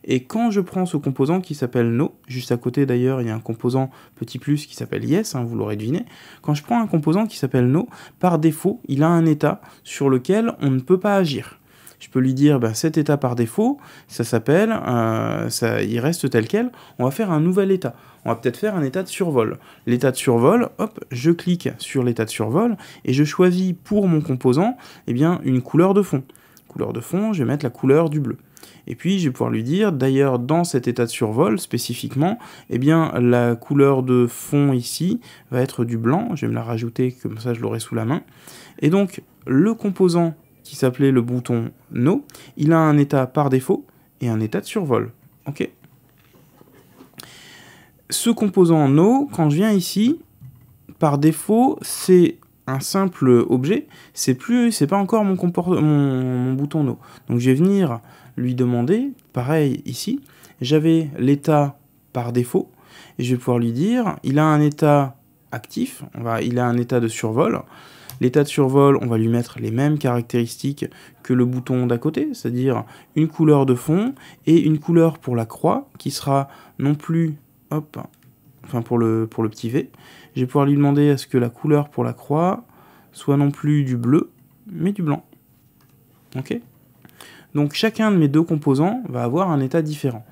Et quand je prends ce composant qui s'appelle No, juste à côté d'ailleurs, il y a un composant petit plus qui s'appelle Yes, hein, vous l'aurez deviné. Quand je prends un composant qui s'appelle No, par défaut, il a un état sur lequel on ne peut pas agir je peux lui dire bah, cet état par défaut, ça s'appelle, euh, ça, il reste tel quel, on va faire un nouvel état. On va peut-être faire un état de survol. L'état de survol, hop, je clique sur l'état de survol et je choisis pour mon composant eh bien, une couleur de fond. Couleur de fond, je vais mettre la couleur du bleu. Et puis je vais pouvoir lui dire, d'ailleurs dans cet état de survol spécifiquement, eh bien la couleur de fond ici va être du blanc, je vais me la rajouter comme ça je l'aurai sous la main. Et donc le composant qui s'appelait le bouton No, il a un état par défaut et un état de survol. Ok Ce composant No, quand je viens ici, par défaut, c'est un simple objet, c'est plus, c'est pas encore mon, bouton No. Donc je vais venir lui demander, pareil ici, j'avais l'état par défaut, et je vais pouvoir lui dire, il a un état actif, on va, il a un état de survol, L'état de survol, on va lui mettre les mêmes caractéristiques que le bouton d'à côté, c'est-à-dire une couleur de fond et une couleur pour la croix qui sera non plus, hop, enfin pour le, pour le petit V. Je vais pouvoir lui demander à ce que la couleur pour la croix soit non plus du bleu, mais du blanc. Ok Donc chacun de mes deux composants va avoir un état différent.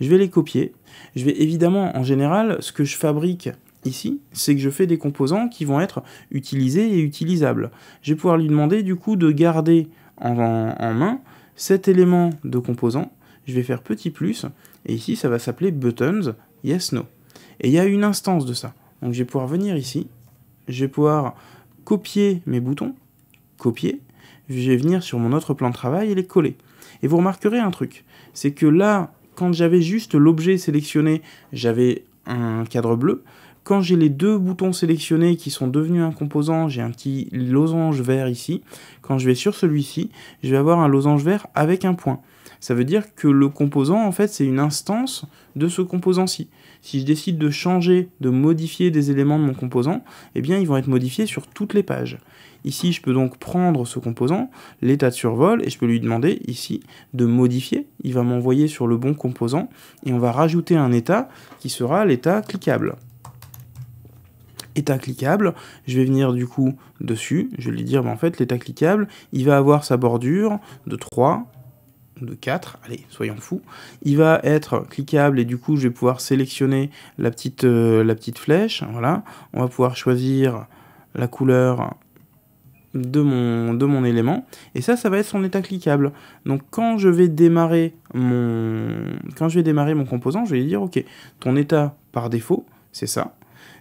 Je vais les copier. Je vais évidemment, en général, ce que je fabrique ici, c'est que je fais des composants qui vont être utilisés et utilisables. Je vais pouvoir lui demander du coup de garder en, main cet élément de composant. Je vais faire petit plus, et ici ça va s'appeler buttons yes no. Et il y a une instance de ça. Donc je vais pouvoir venir ici, je vais pouvoir copier mes boutons, copier, je vais venir sur mon autre plan de travail et les coller. Et vous remarquerez un truc, c'est que là, quand j'avais juste l'objet sélectionné, j'avais un cadre bleu. Quand j'ai les deux boutons sélectionnés qui sont devenus un composant, j'ai un petit losange vert ici. Quand je vais sur celui-ci, je vais avoir un losange vert avec un point. Ça veut dire que le composant, en fait, c'est une instance de ce composant-ci. Si je décide de changer, de modifier des éléments de mon composant, eh bien, ils vont être modifiés sur toutes les pages. Ici, je peux donc prendre ce composant, l'état de survol, et je peux lui demander ici de modifier. Il va m'envoyer sur le bon composant, et on va rajouter un état qui sera l'état cliquable état cliquable. Je vais venir du coup dessus, je vais lui dire, en fait, l'état cliquable, il va avoir sa bordure de 3, de 4, allez, soyons fous. Il va être cliquable et du coup, je vais pouvoir sélectionner la petite, euh, la petite flèche. Voilà, on va pouvoir choisir la couleur de mon, de mon élément. Et ça, ça va être son état cliquable. Donc quand je vais démarrer mon, quand je vais démarrer mon composant, je vais lui dire, ok, ton état par défaut, c'est ça.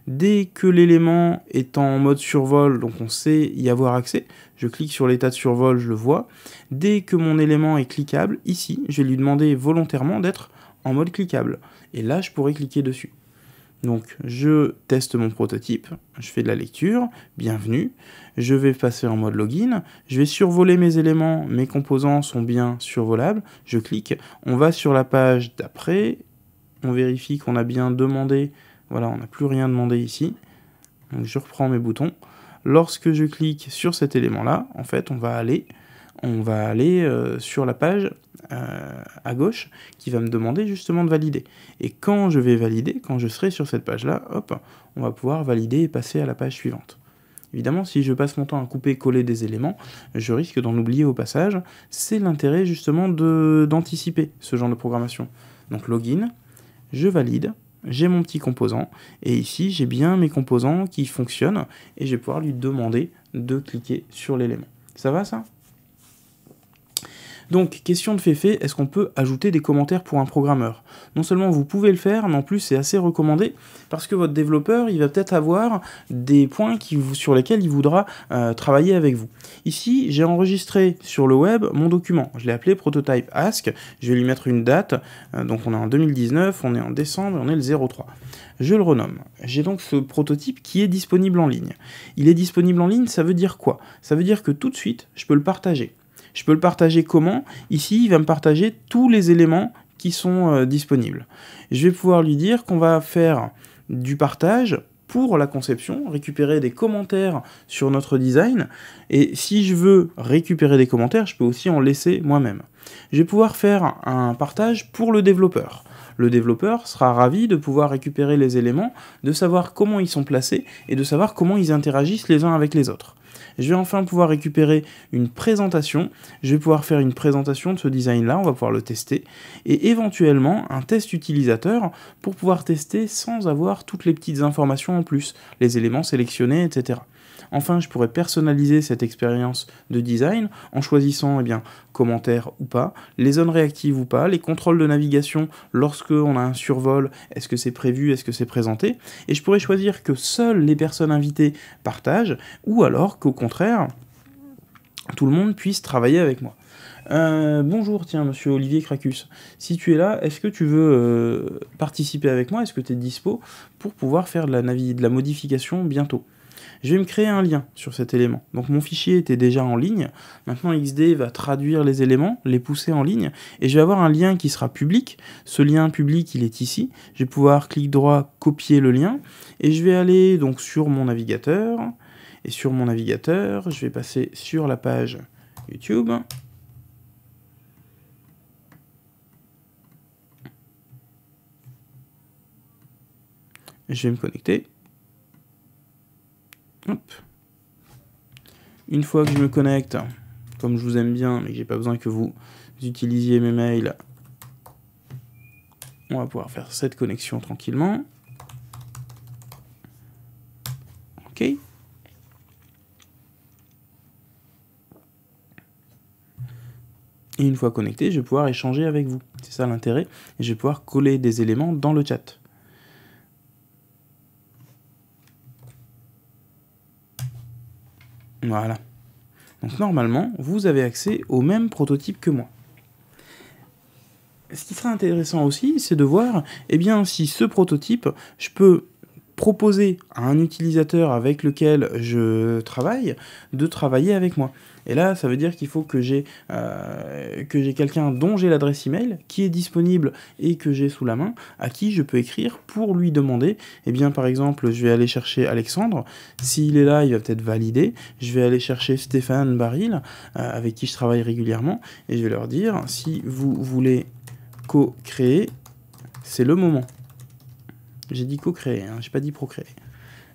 Dès que l'élément est en mode survol, donc on sait y avoir accès, je clique sur l'état de survol, je le vois. Dès que mon élément est cliquable, ici, je vais lui demander volontairement d'être en mode cliquable. Et là, je pourrais cliquer dessus. Donc, je teste mon prototype, je fais de la lecture, bienvenue, je vais passer en mode login, je vais survoler mes éléments, mes composants sont bien survolables, je clique, on va sur la page d'après, on vérifie qu'on a bien demandé voilà, on n'a plus rien demandé ici. Donc je reprends mes boutons. Lorsque je clique sur cet élément-là, en fait, on va aller, on va aller euh, sur la page euh, à gauche qui va me demander justement de valider. Et quand je vais valider, quand je serai sur cette page-là, hop, on va pouvoir valider et passer à la page suivante. Évidemment, si je passe mon temps à couper-coller des éléments, je risque d'en oublier au passage. C'est l'intérêt justement d'anticiper ce genre de programmation. Donc login, je valide, j'ai mon petit composant, et ici j'ai bien mes composants qui fonctionnent, et je vais pouvoir lui demander de cliquer sur l'élément. Ça va ça donc, question de fait, est-ce qu'on peut ajouter des commentaires pour un programmeur Non seulement vous pouvez le faire, mais en plus c'est assez recommandé, parce que votre développeur, il va peut-être avoir des points sur lesquels il voudra euh, travailler avec vous. Ici, j'ai enregistré sur le web mon document. Je l'ai appelé prototype ask, je vais lui mettre une date, euh, donc on est en 2019, on est en décembre, on est le 03. Je le renomme. J'ai donc ce prototype qui est disponible en ligne. Il est disponible en ligne, ça veut dire quoi Ça veut dire que tout de suite, je peux le partager. Je peux le partager comment Ici, il va me partager tous les éléments qui sont euh, disponibles. Je vais pouvoir lui dire qu'on va faire du partage pour la conception, récupérer des commentaires sur notre design, et si je veux récupérer des commentaires, je peux aussi en laisser moi-même. Je vais pouvoir faire un partage pour le développeur. Le développeur sera ravi de pouvoir récupérer les éléments, de savoir comment ils sont placés et de savoir comment ils interagissent les uns avec les autres je vais enfin pouvoir récupérer une présentation, je vais pouvoir faire une présentation de ce design-là, on va pouvoir le tester, et éventuellement un test utilisateur pour pouvoir tester sans avoir toutes les petites informations en plus, les éléments sélectionnés, etc. Enfin, je pourrais personnaliser cette expérience de design en choisissant eh bien, commentaires ou pas, les zones réactives ou pas, les contrôles de navigation lorsque on a un survol, est-ce que c'est prévu, est-ce que c'est présenté, et je pourrais choisir que seules les personnes invitées partagent, ou alors qu'au contraire, tout le monde puisse travailler avec moi. Euh, bonjour, tiens, monsieur Olivier Cracus. Si tu es là, est-ce que tu veux euh, participer avec moi Est-ce que tu es dispo pour pouvoir faire de la, de la modification bientôt je vais me créer un lien sur cet élément. Donc mon fichier était déjà en ligne, maintenant XD va traduire les éléments, les pousser en ligne, et je vais avoir un lien qui sera public. Ce lien public, il est ici. Je vais pouvoir clic droit, copier le lien, et je vais aller donc sur mon navigateur, et sur mon navigateur, je vais passer sur la page YouTube. Je vais me connecter. Une fois que je me connecte, comme je vous aime bien, mais que j'ai pas besoin que vous utilisiez mes mails, on va pouvoir faire cette connexion tranquillement. Ok. Et une fois connecté, je vais pouvoir échanger avec vous. C'est ça l'intérêt. Et je vais pouvoir coller des éléments dans le chat. Voilà. Donc normalement, vous avez accès au même prototype que moi. Ce qui sera intéressant aussi, c'est de voir eh bien, si ce prototype, je peux proposer à un utilisateur avec lequel je travaille de travailler avec moi. Et là, ça veut dire qu'il faut euh, que j'ai quelqu'un dont j'ai l'adresse email, qui est disponible et que j'ai sous la main, à qui je peux écrire pour lui demander. Eh bien, par exemple, je vais aller chercher Alexandre. S'il est là, il va peut-être valider. Je vais aller chercher Stéphane Baril, euh, avec qui je travaille régulièrement, et je vais leur dire si vous voulez co-créer, c'est le moment. J'ai dit co-créer, je hein, j'ai pas dit procréer.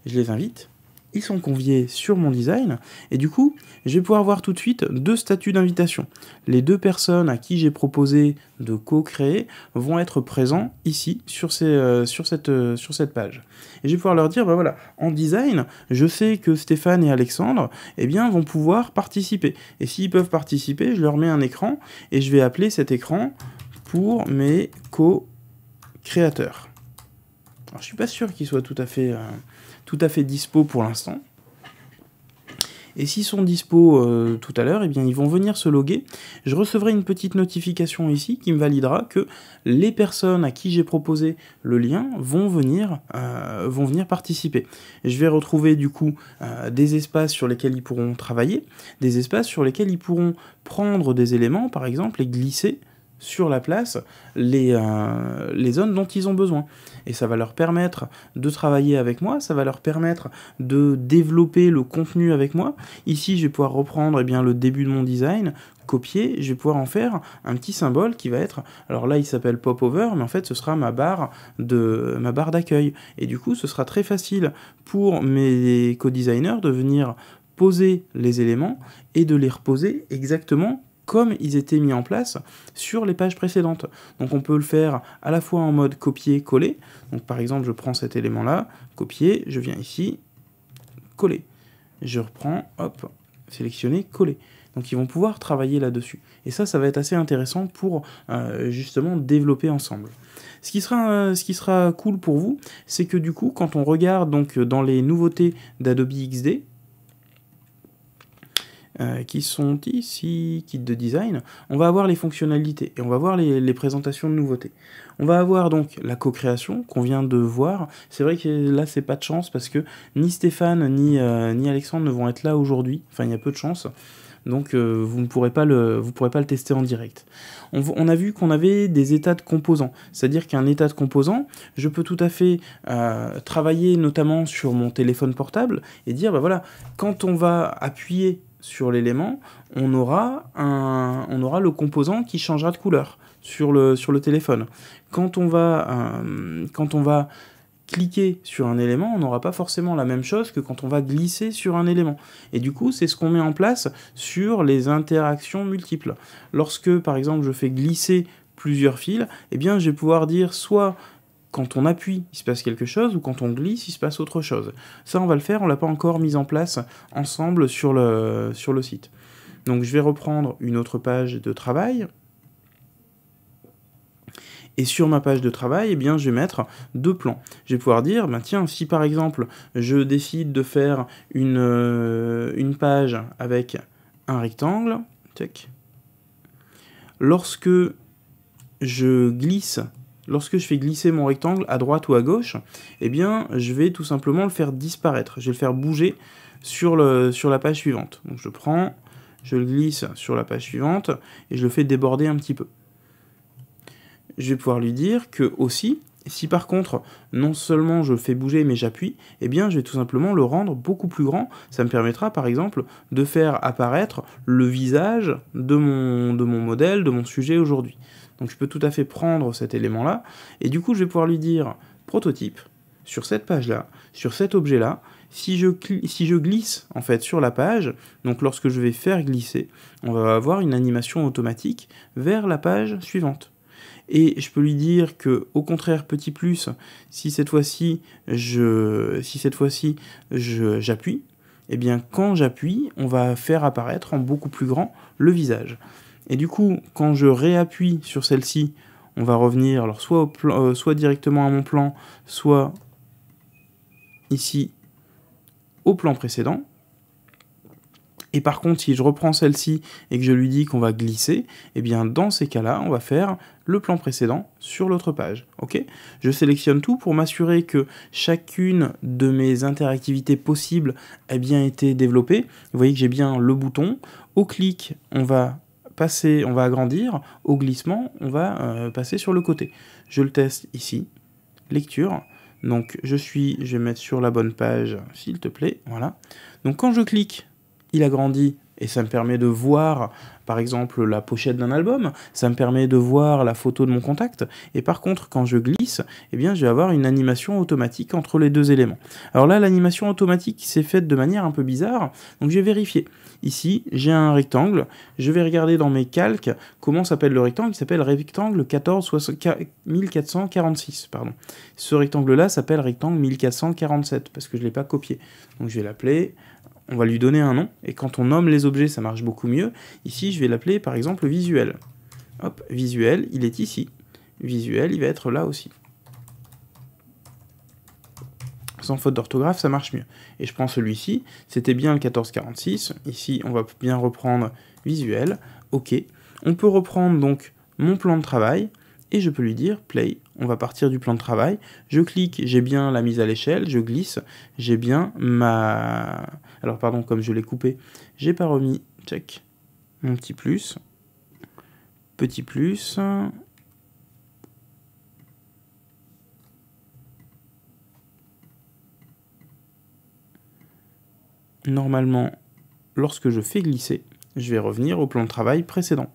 Je les invite ils sont conviés sur mon design, et du coup, je vais pouvoir voir tout de suite deux statuts d'invitation. Les deux personnes à qui j'ai proposé de co-créer vont être présents ici sur, ces, euh, sur, cette, euh, sur cette page. Et je vais pouvoir leur dire, ben voilà, en design, je sais que Stéphane et Alexandre, eh bien, vont pouvoir participer. Et s'ils peuvent participer, je leur mets un écran, et je vais appeler cet écran pour mes co-créateurs. Alors, je suis pas sûr qu'ils soient tout à fait... Euh, tout à fait dispo pour l'instant. Et s'ils sont dispo euh, tout à l'heure, et eh bien ils vont venir se loguer. Je recevrai une petite notification ici qui me validera que les personnes à qui j'ai proposé le lien vont venir, euh, vont venir participer. je vais retrouver du coup euh, des espaces sur lesquels ils pourront travailler, des espaces sur lesquels ils pourront prendre des éléments par exemple et glisser sur la place les, euh, les zones dont ils ont besoin. Et ça va leur permettre de travailler avec moi, ça va leur permettre de développer le contenu avec moi. Ici, je vais pouvoir reprendre eh bien, le début de mon design, copier, je vais pouvoir en faire un petit symbole qui va être, alors là il s'appelle popover, mais en fait ce sera ma barre de ma barre d'accueil. Et du coup ce sera très facile pour mes co-designers de venir poser les éléments et de les reposer exactement comme ils étaient mis en place sur les pages précédentes. Donc on peut le faire à la fois en mode copier-coller. Donc par exemple, je prends cet élément-là, copier, je viens ici, coller. Je reprends, hop, sélectionner, coller. Donc ils vont pouvoir travailler là-dessus. Et ça, ça va être assez intéressant pour euh, justement développer ensemble. Ce qui sera, euh, ce qui sera cool pour vous, c'est que du coup, quand on regarde donc dans les nouveautés d'Adobe XD, euh, qui sont ici, kit de design, on va avoir les fonctionnalités et on va voir les, présentations de nouveautés. On va avoir donc la co-création qu'on vient de voir. C'est vrai que là, c'est pas de chance parce que ni Stéphane ni, euh, Alexandre ne vont être là aujourd'hui. Enfin, il y a peu de chance. Donc euh, vous ne pourrez pas le, vous pourrez pas le tester en direct. On, a vu qu'on avait des états de composants, c'est-à-dire qu'un état de composant, je peux tout à fait travailler notamment sur mon téléphone portable et dire bah voilà, quand on va appuyer sur l'élément, on aura, le composant qui changera de couleur sur le, téléphone. Quand on va, euh, quand on va cliquer sur un élément, on n'aura pas forcément la même chose que quand on va glisser sur un élément. Et du coup, c'est ce qu'on met en place sur les interactions multiples. Lorsque, par exemple, je fais glisser plusieurs fils, eh bien, je vais pouvoir dire soit quand on appuie, il se passe quelque chose, ou quand on glisse, il se passe autre chose. Ça, on va le faire, on ne l'a pas encore mis en place ensemble sur le, sur le site. Donc je vais reprendre une autre page de travail. Et sur ma page de travail, eh bien, je vais mettre deux plans. Je vais pouvoir dire, bah, tiens, si par exemple, je décide de faire une, euh, une page avec un rectangle, lorsque je glisse lorsque je fais glisser mon rectangle à droite ou à gauche, eh bien, je vais tout simplement le faire disparaître. Je vais le faire bouger sur, la page suivante. Donc je prends, je le glisse sur la page suivante et je le fais déborder un petit peu. Je vais pouvoir lui dire que aussi, si par contre, non seulement je fais bouger mais j'appuie, eh bien je vais tout simplement le rendre beaucoup plus grand. Ça me permettra par exemple de faire apparaître le visage de mon modèle, de mon sujet aujourd'hui. Donc je peux tout à fait prendre cet élément-là, et du coup je vais pouvoir lui dire prototype, sur cette page-là, sur cet objet-là, si je, glisse en fait sur la page, donc lorsque je vais faire glisser, on va avoir une animation automatique vers la page suivante. Et je peux lui dire que, au contraire, petit plus, si cette fois-ci je, si cette fois-ci j'appuie, eh bien quand j'appuie, on va faire apparaître en beaucoup plus grand le visage. Et du coup, quand je réappuie sur celle-ci, on va revenir alors euh, soit, directement à mon plan, soit ici au plan précédent. Et par contre, si je reprends celle-ci et que je lui dis qu'on va glisser, eh bien dans ces cas-là, on va faire le plan précédent sur l'autre page. Ok Je sélectionne tout pour m'assurer que chacune de mes interactivités possibles ait eh bien été développée. Vous voyez que j'ai bien le bouton. Au clic, on va on va agrandir, au glissement, on va euh, passer sur le côté. Je le teste ici, lecture, donc je suis, je vais mettre sur la bonne page, s'il te plaît, voilà. Donc quand je clique, il agrandit et ça me permet de voir par exemple la pochette d'un album, ça me permet de voir la photo de mon contact, et par contre quand je glisse, eh bien je vais avoir une animation automatique entre les deux éléments. Alors là l'animation automatique s'est faite de manière un peu bizarre, donc je vais vérifier. Ici j'ai un rectangle, je vais regarder dans mes calques comment s'appelle le rectangle, il s'appelle rectangle 14 1446. Pardon. Ce rectangle là s'appelle rectangle 1447 parce que je ne l'ai pas copié. Donc je vais l'appeler on va lui donner un nom, et quand on nomme les objets, ça marche beaucoup mieux. Ici, je vais l'appeler par exemple visuel. Hop, visuel, il est ici. Visuel, il va être là aussi. Sans faute d'orthographe, ça marche mieux. Et je prends celui-ci, c'était bien le 1446. Ici, on va bien reprendre visuel. OK. On peut reprendre donc mon plan de travail, et je peux lui dire play on va partir du plan de travail. Je clique, j'ai bien la mise à l'échelle, je glisse, j'ai bien ma... Alors pardon, comme je l'ai coupé, j'ai pas remis, check, mon petit plus, petit plus, normalement, lorsque je fais glisser, je vais revenir au plan de travail précédent.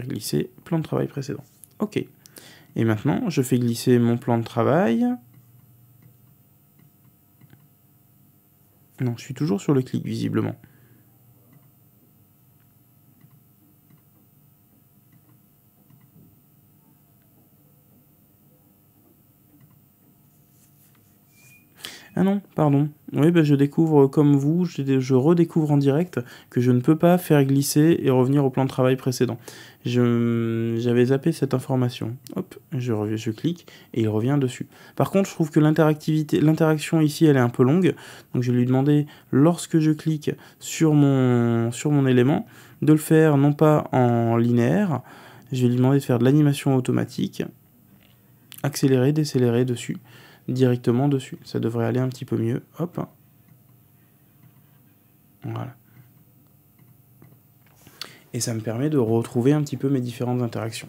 glisser plan de travail précédent. Ok. Et maintenant, je fais glisser mon plan de travail. Non, je suis toujours sur le clic, visiblement. Ah non, pardon. Oui, bah, je découvre euh, comme vous, je, redécouvre en direct que je ne peux pas faire glisser et revenir au plan de travail précédent. J'avais zappé cette information. Hop, je, clique et il revient dessus. Par contre, je trouve que l'interaction ici, elle est un peu longue. Donc je vais lui demander, lorsque je clique sur mon, sur mon élément, de le faire non pas en linéaire, je vais lui demander de faire de l'animation automatique, accélérer, décélérer dessus directement dessus. Ça devrait aller un petit peu mieux. Hop. Voilà. Et ça me permet de retrouver un petit peu mes différentes interactions.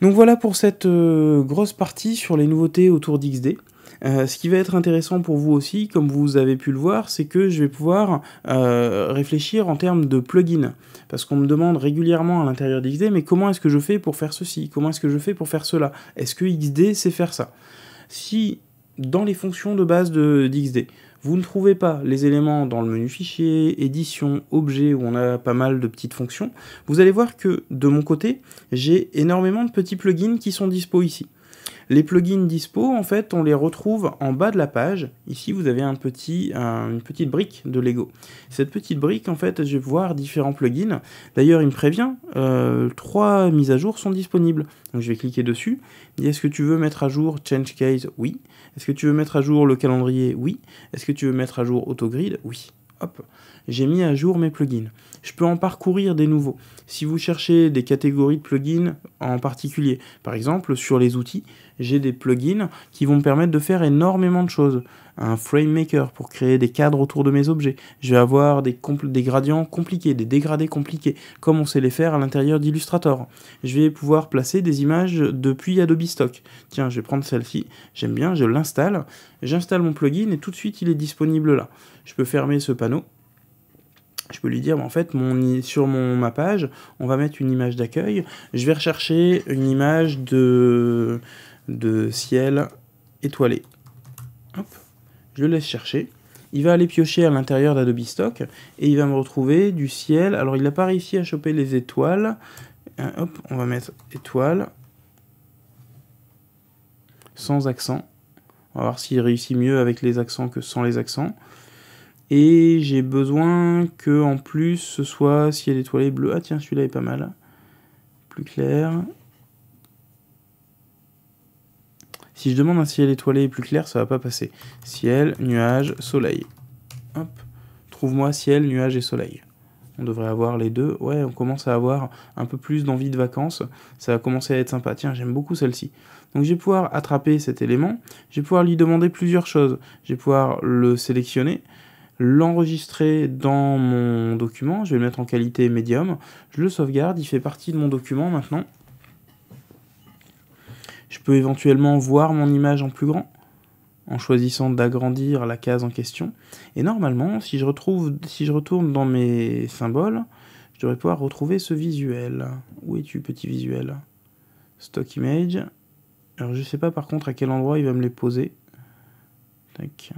Donc voilà pour cette euh, grosse partie sur les nouveautés autour d'XD. Euh, ce qui va être intéressant pour vous aussi, comme vous avez pu le voir, c'est que je vais pouvoir euh, réfléchir en termes de plugins. Parce qu'on me demande régulièrement à l'intérieur d'XD, mais comment est-ce que je fais pour faire ceci Comment est-ce que je fais pour faire cela Est-ce que XD sait faire ça si dans les fonctions de base de d'XD, vous ne trouvez pas les éléments dans le menu fichier, édition, objet, où on a pas mal de petites fonctions, vous allez voir que de mon côté, j'ai énormément de petits plugins qui sont dispo ici. Les plugins dispo, en fait, on les retrouve en bas de la page. Ici, vous avez un petit, une petite brique de Lego. Cette petite brique, en fait, je vais voir différents plugins. D'ailleurs, il me prévient, euh, trois mises à jour sont disponibles. Donc, je vais cliquer dessus. Est-ce que tu veux mettre à jour Change Case Oui. Est-ce que tu veux mettre à jour le calendrier Oui. Est-ce que tu veux mettre à jour Autogrid Oui. Hop, j'ai mis à jour mes plugins je peux en parcourir des nouveaux. Si vous cherchez des catégories de plugins en particulier, par exemple sur les outils, j'ai des plugins qui vont me permettre de faire énormément de choses. Un frame maker pour créer des cadres autour de mes objets. Je vais avoir des, des gradients compliqués, des dégradés compliqués, comme on sait les faire à l'intérieur d'Illustrator. Je vais pouvoir placer des images depuis Adobe Stock. Tiens, je vais prendre celle-ci, j'aime bien, je l'installe. J'installe mon plugin et tout de suite il est disponible là. Je peux fermer ce panneau je peux lui dire, en fait, sur mon, ma page, on va mettre une image d'accueil. Je vais rechercher une image de, de ciel étoilé. Hop. Je le laisse chercher. Il va aller piocher à l'intérieur d'Adobe Stock et il va me retrouver du ciel. Alors, il n'a pas réussi à choper les étoiles. Euh, hop, on va mettre étoile sans accent. On va voir s'il réussit mieux avec les accents que sans les accents. Et j'ai besoin que en plus ce soit ciel, étoilé, bleu. Ah tiens, celui-là est pas mal. Plus clair. Si je demande un ciel étoilé plus clair, ça va pas passer. Ciel, nuage, soleil. Hop. Trouve-moi ciel, nuage et soleil. On devrait avoir les deux. Ouais, on commence à avoir un peu plus d'envie de vacances. Ça va commencer à être sympa. Tiens, j'aime beaucoup celle-ci. Donc je vais pouvoir attraper cet élément. Je vais pouvoir lui demander plusieurs choses. Je vais pouvoir le sélectionner l'enregistrer dans mon document, je vais le mettre en qualité médium, je le sauvegarde, il fait partie de mon document maintenant. Je peux éventuellement voir mon image en plus grand en choisissant d'agrandir la case en question. Et normalement, si je, retrouve, si je retourne dans mes symboles, je devrais pouvoir retrouver ce visuel. Où es-tu, petit visuel Stock image. Alors je sais pas par contre à quel endroit il va me les poser. Tac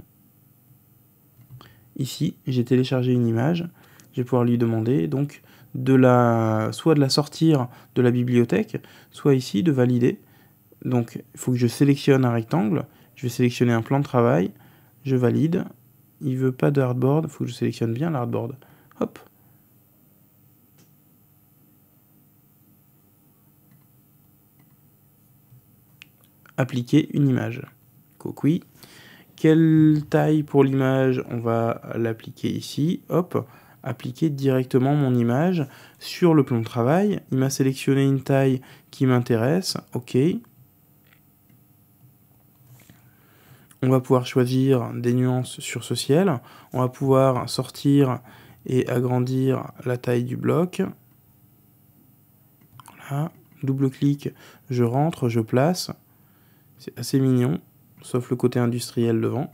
ici, j'ai téléchargé une image, je vais pouvoir lui demander donc de soit de la sortir de la bibliothèque, soit ici de valider. Donc il faut que je sélectionne un rectangle, je vais sélectionner un plan de travail, je valide, il veut pas de hardboard, il faut que je sélectionne bien l'hardboard. Hop Appliquer une image. Coquille. Quelle taille pour l'image On va l'appliquer ici. Hop, appliquer directement mon image sur le plan de travail. Il m'a sélectionné une taille qui m'intéresse. OK. On va pouvoir choisir des nuances sur ce ciel. On va pouvoir sortir et agrandir la taille du bloc. Voilà. Double clic, je rentre, je place. C'est assez mignon sauf le côté industriel devant.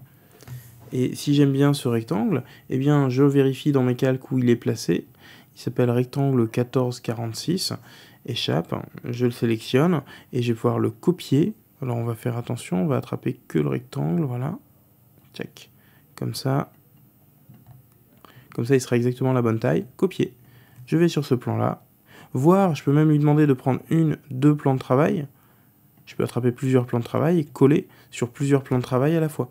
Et si j'aime bien ce rectangle, eh bien je vérifie dans mes calques où il est placé. Il s'appelle rectangle 1446, échappe, je le sélectionne et je vais pouvoir le copier. Alors on va faire attention, on va attraper que le rectangle, voilà. Check. Comme ça. Comme ça, il sera exactement la bonne taille. Copier. Je vais sur ce plan-là. Voir, je peux même lui demander de prendre une, deux plans de travail je peux attraper plusieurs plans de travail et coller sur plusieurs plans de travail à la fois.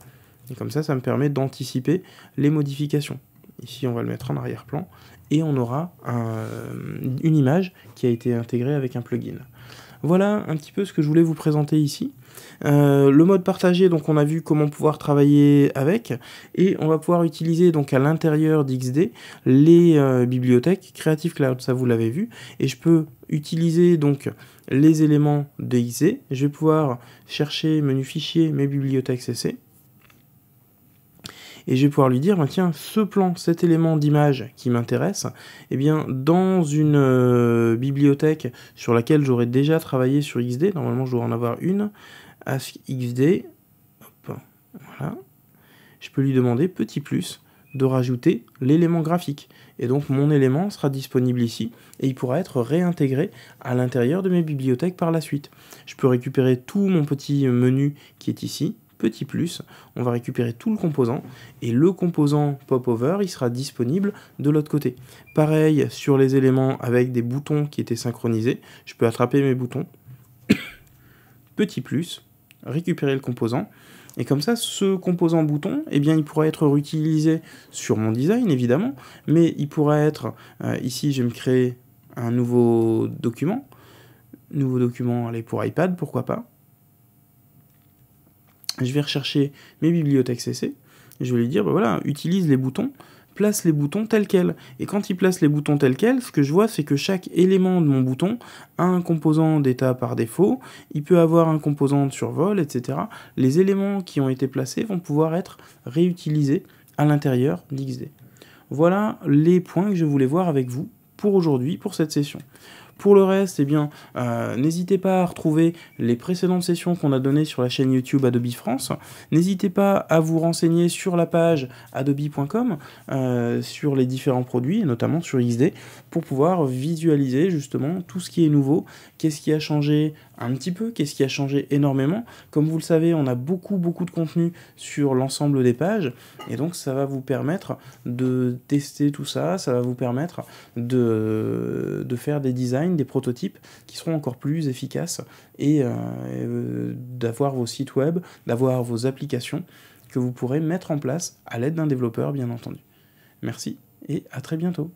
Et comme ça, ça me permet d'anticiper les modifications. Ici, on va le mettre en arrière-plan et on aura une image qui a été intégrée avec un plugin. Voilà un petit peu ce que je voulais vous présenter ici. Euh, le mode partagé, donc on a vu comment pouvoir travailler avec, et on va pouvoir utiliser donc à l'intérieur d'XD les euh, bibliothèques Creative Cloud, ça vous l'avez vu, et je peux utiliser donc les éléments de XD, je vais pouvoir chercher menu fichier, mes bibliothèques CC, et je vais pouvoir lui dire ben, tiens ce plan cet élément d'image qui m'intéresse et eh bien dans une euh, bibliothèque sur laquelle j'aurais déjà travaillé sur XD normalement je dois en avoir une Ask XD, je peux lui demander petit plus de rajouter l'élément graphique. Et donc mon élément sera disponible ici et il pourra être réintégré à l'intérieur de mes bibliothèques par la suite. Je peux récupérer tout mon petit menu qui est ici, petit plus, on va récupérer tout le composant, et le composant popover, il sera disponible de l'autre côté. Pareil sur les éléments avec des boutons qui étaient synchronisés, je peux attraper mes boutons, petit plus, récupérer le composant. Et comme ça, ce composant bouton, eh bien, il pourra être réutilisé sur mon design, évidemment, mais il pourra être, euh, ici, je vais me créer un nouveau document, nouveau document, allez, pour iPad, pourquoi pas. Je vais rechercher mes bibliothèques CC, je vais lui dire, ben voilà, utilise les boutons place les boutons tels quels. Et quand il place les boutons tels quels, ce que je vois, c'est que chaque élément de mon bouton a un composant d'état par défaut, il peut avoir un composant de survol, etc. Les éléments qui ont été placés vont pouvoir être réutilisés à l'intérieur d'XD. Voilà les points que je voulais voir avec vous pour aujourd'hui, pour cette session. Pour le reste, eh bien, euh, n'hésitez pas à retrouver les précédentes sessions qu'on a données sur la chaîne YouTube Adobe France. N'hésitez pas à vous renseigner sur la page adobe.com euh, sur les différents produits, notamment sur XD, pour pouvoir visualiser justement tout ce qui est nouveau, qu'est-ce qui a changé un petit peu, qu'est-ce qui a changé énormément. Comme vous le savez, on a beaucoup beaucoup de contenu sur l'ensemble des pages, et donc ça va vous permettre de tester tout ça, ça va vous permettre de, de faire des designs, des prototypes qui seront encore plus efficaces, et, euh, euh, d'avoir vos sites web, d'avoir vos applications que vous pourrez mettre en place à l'aide d'un développeur, bien entendu. Merci et à très bientôt.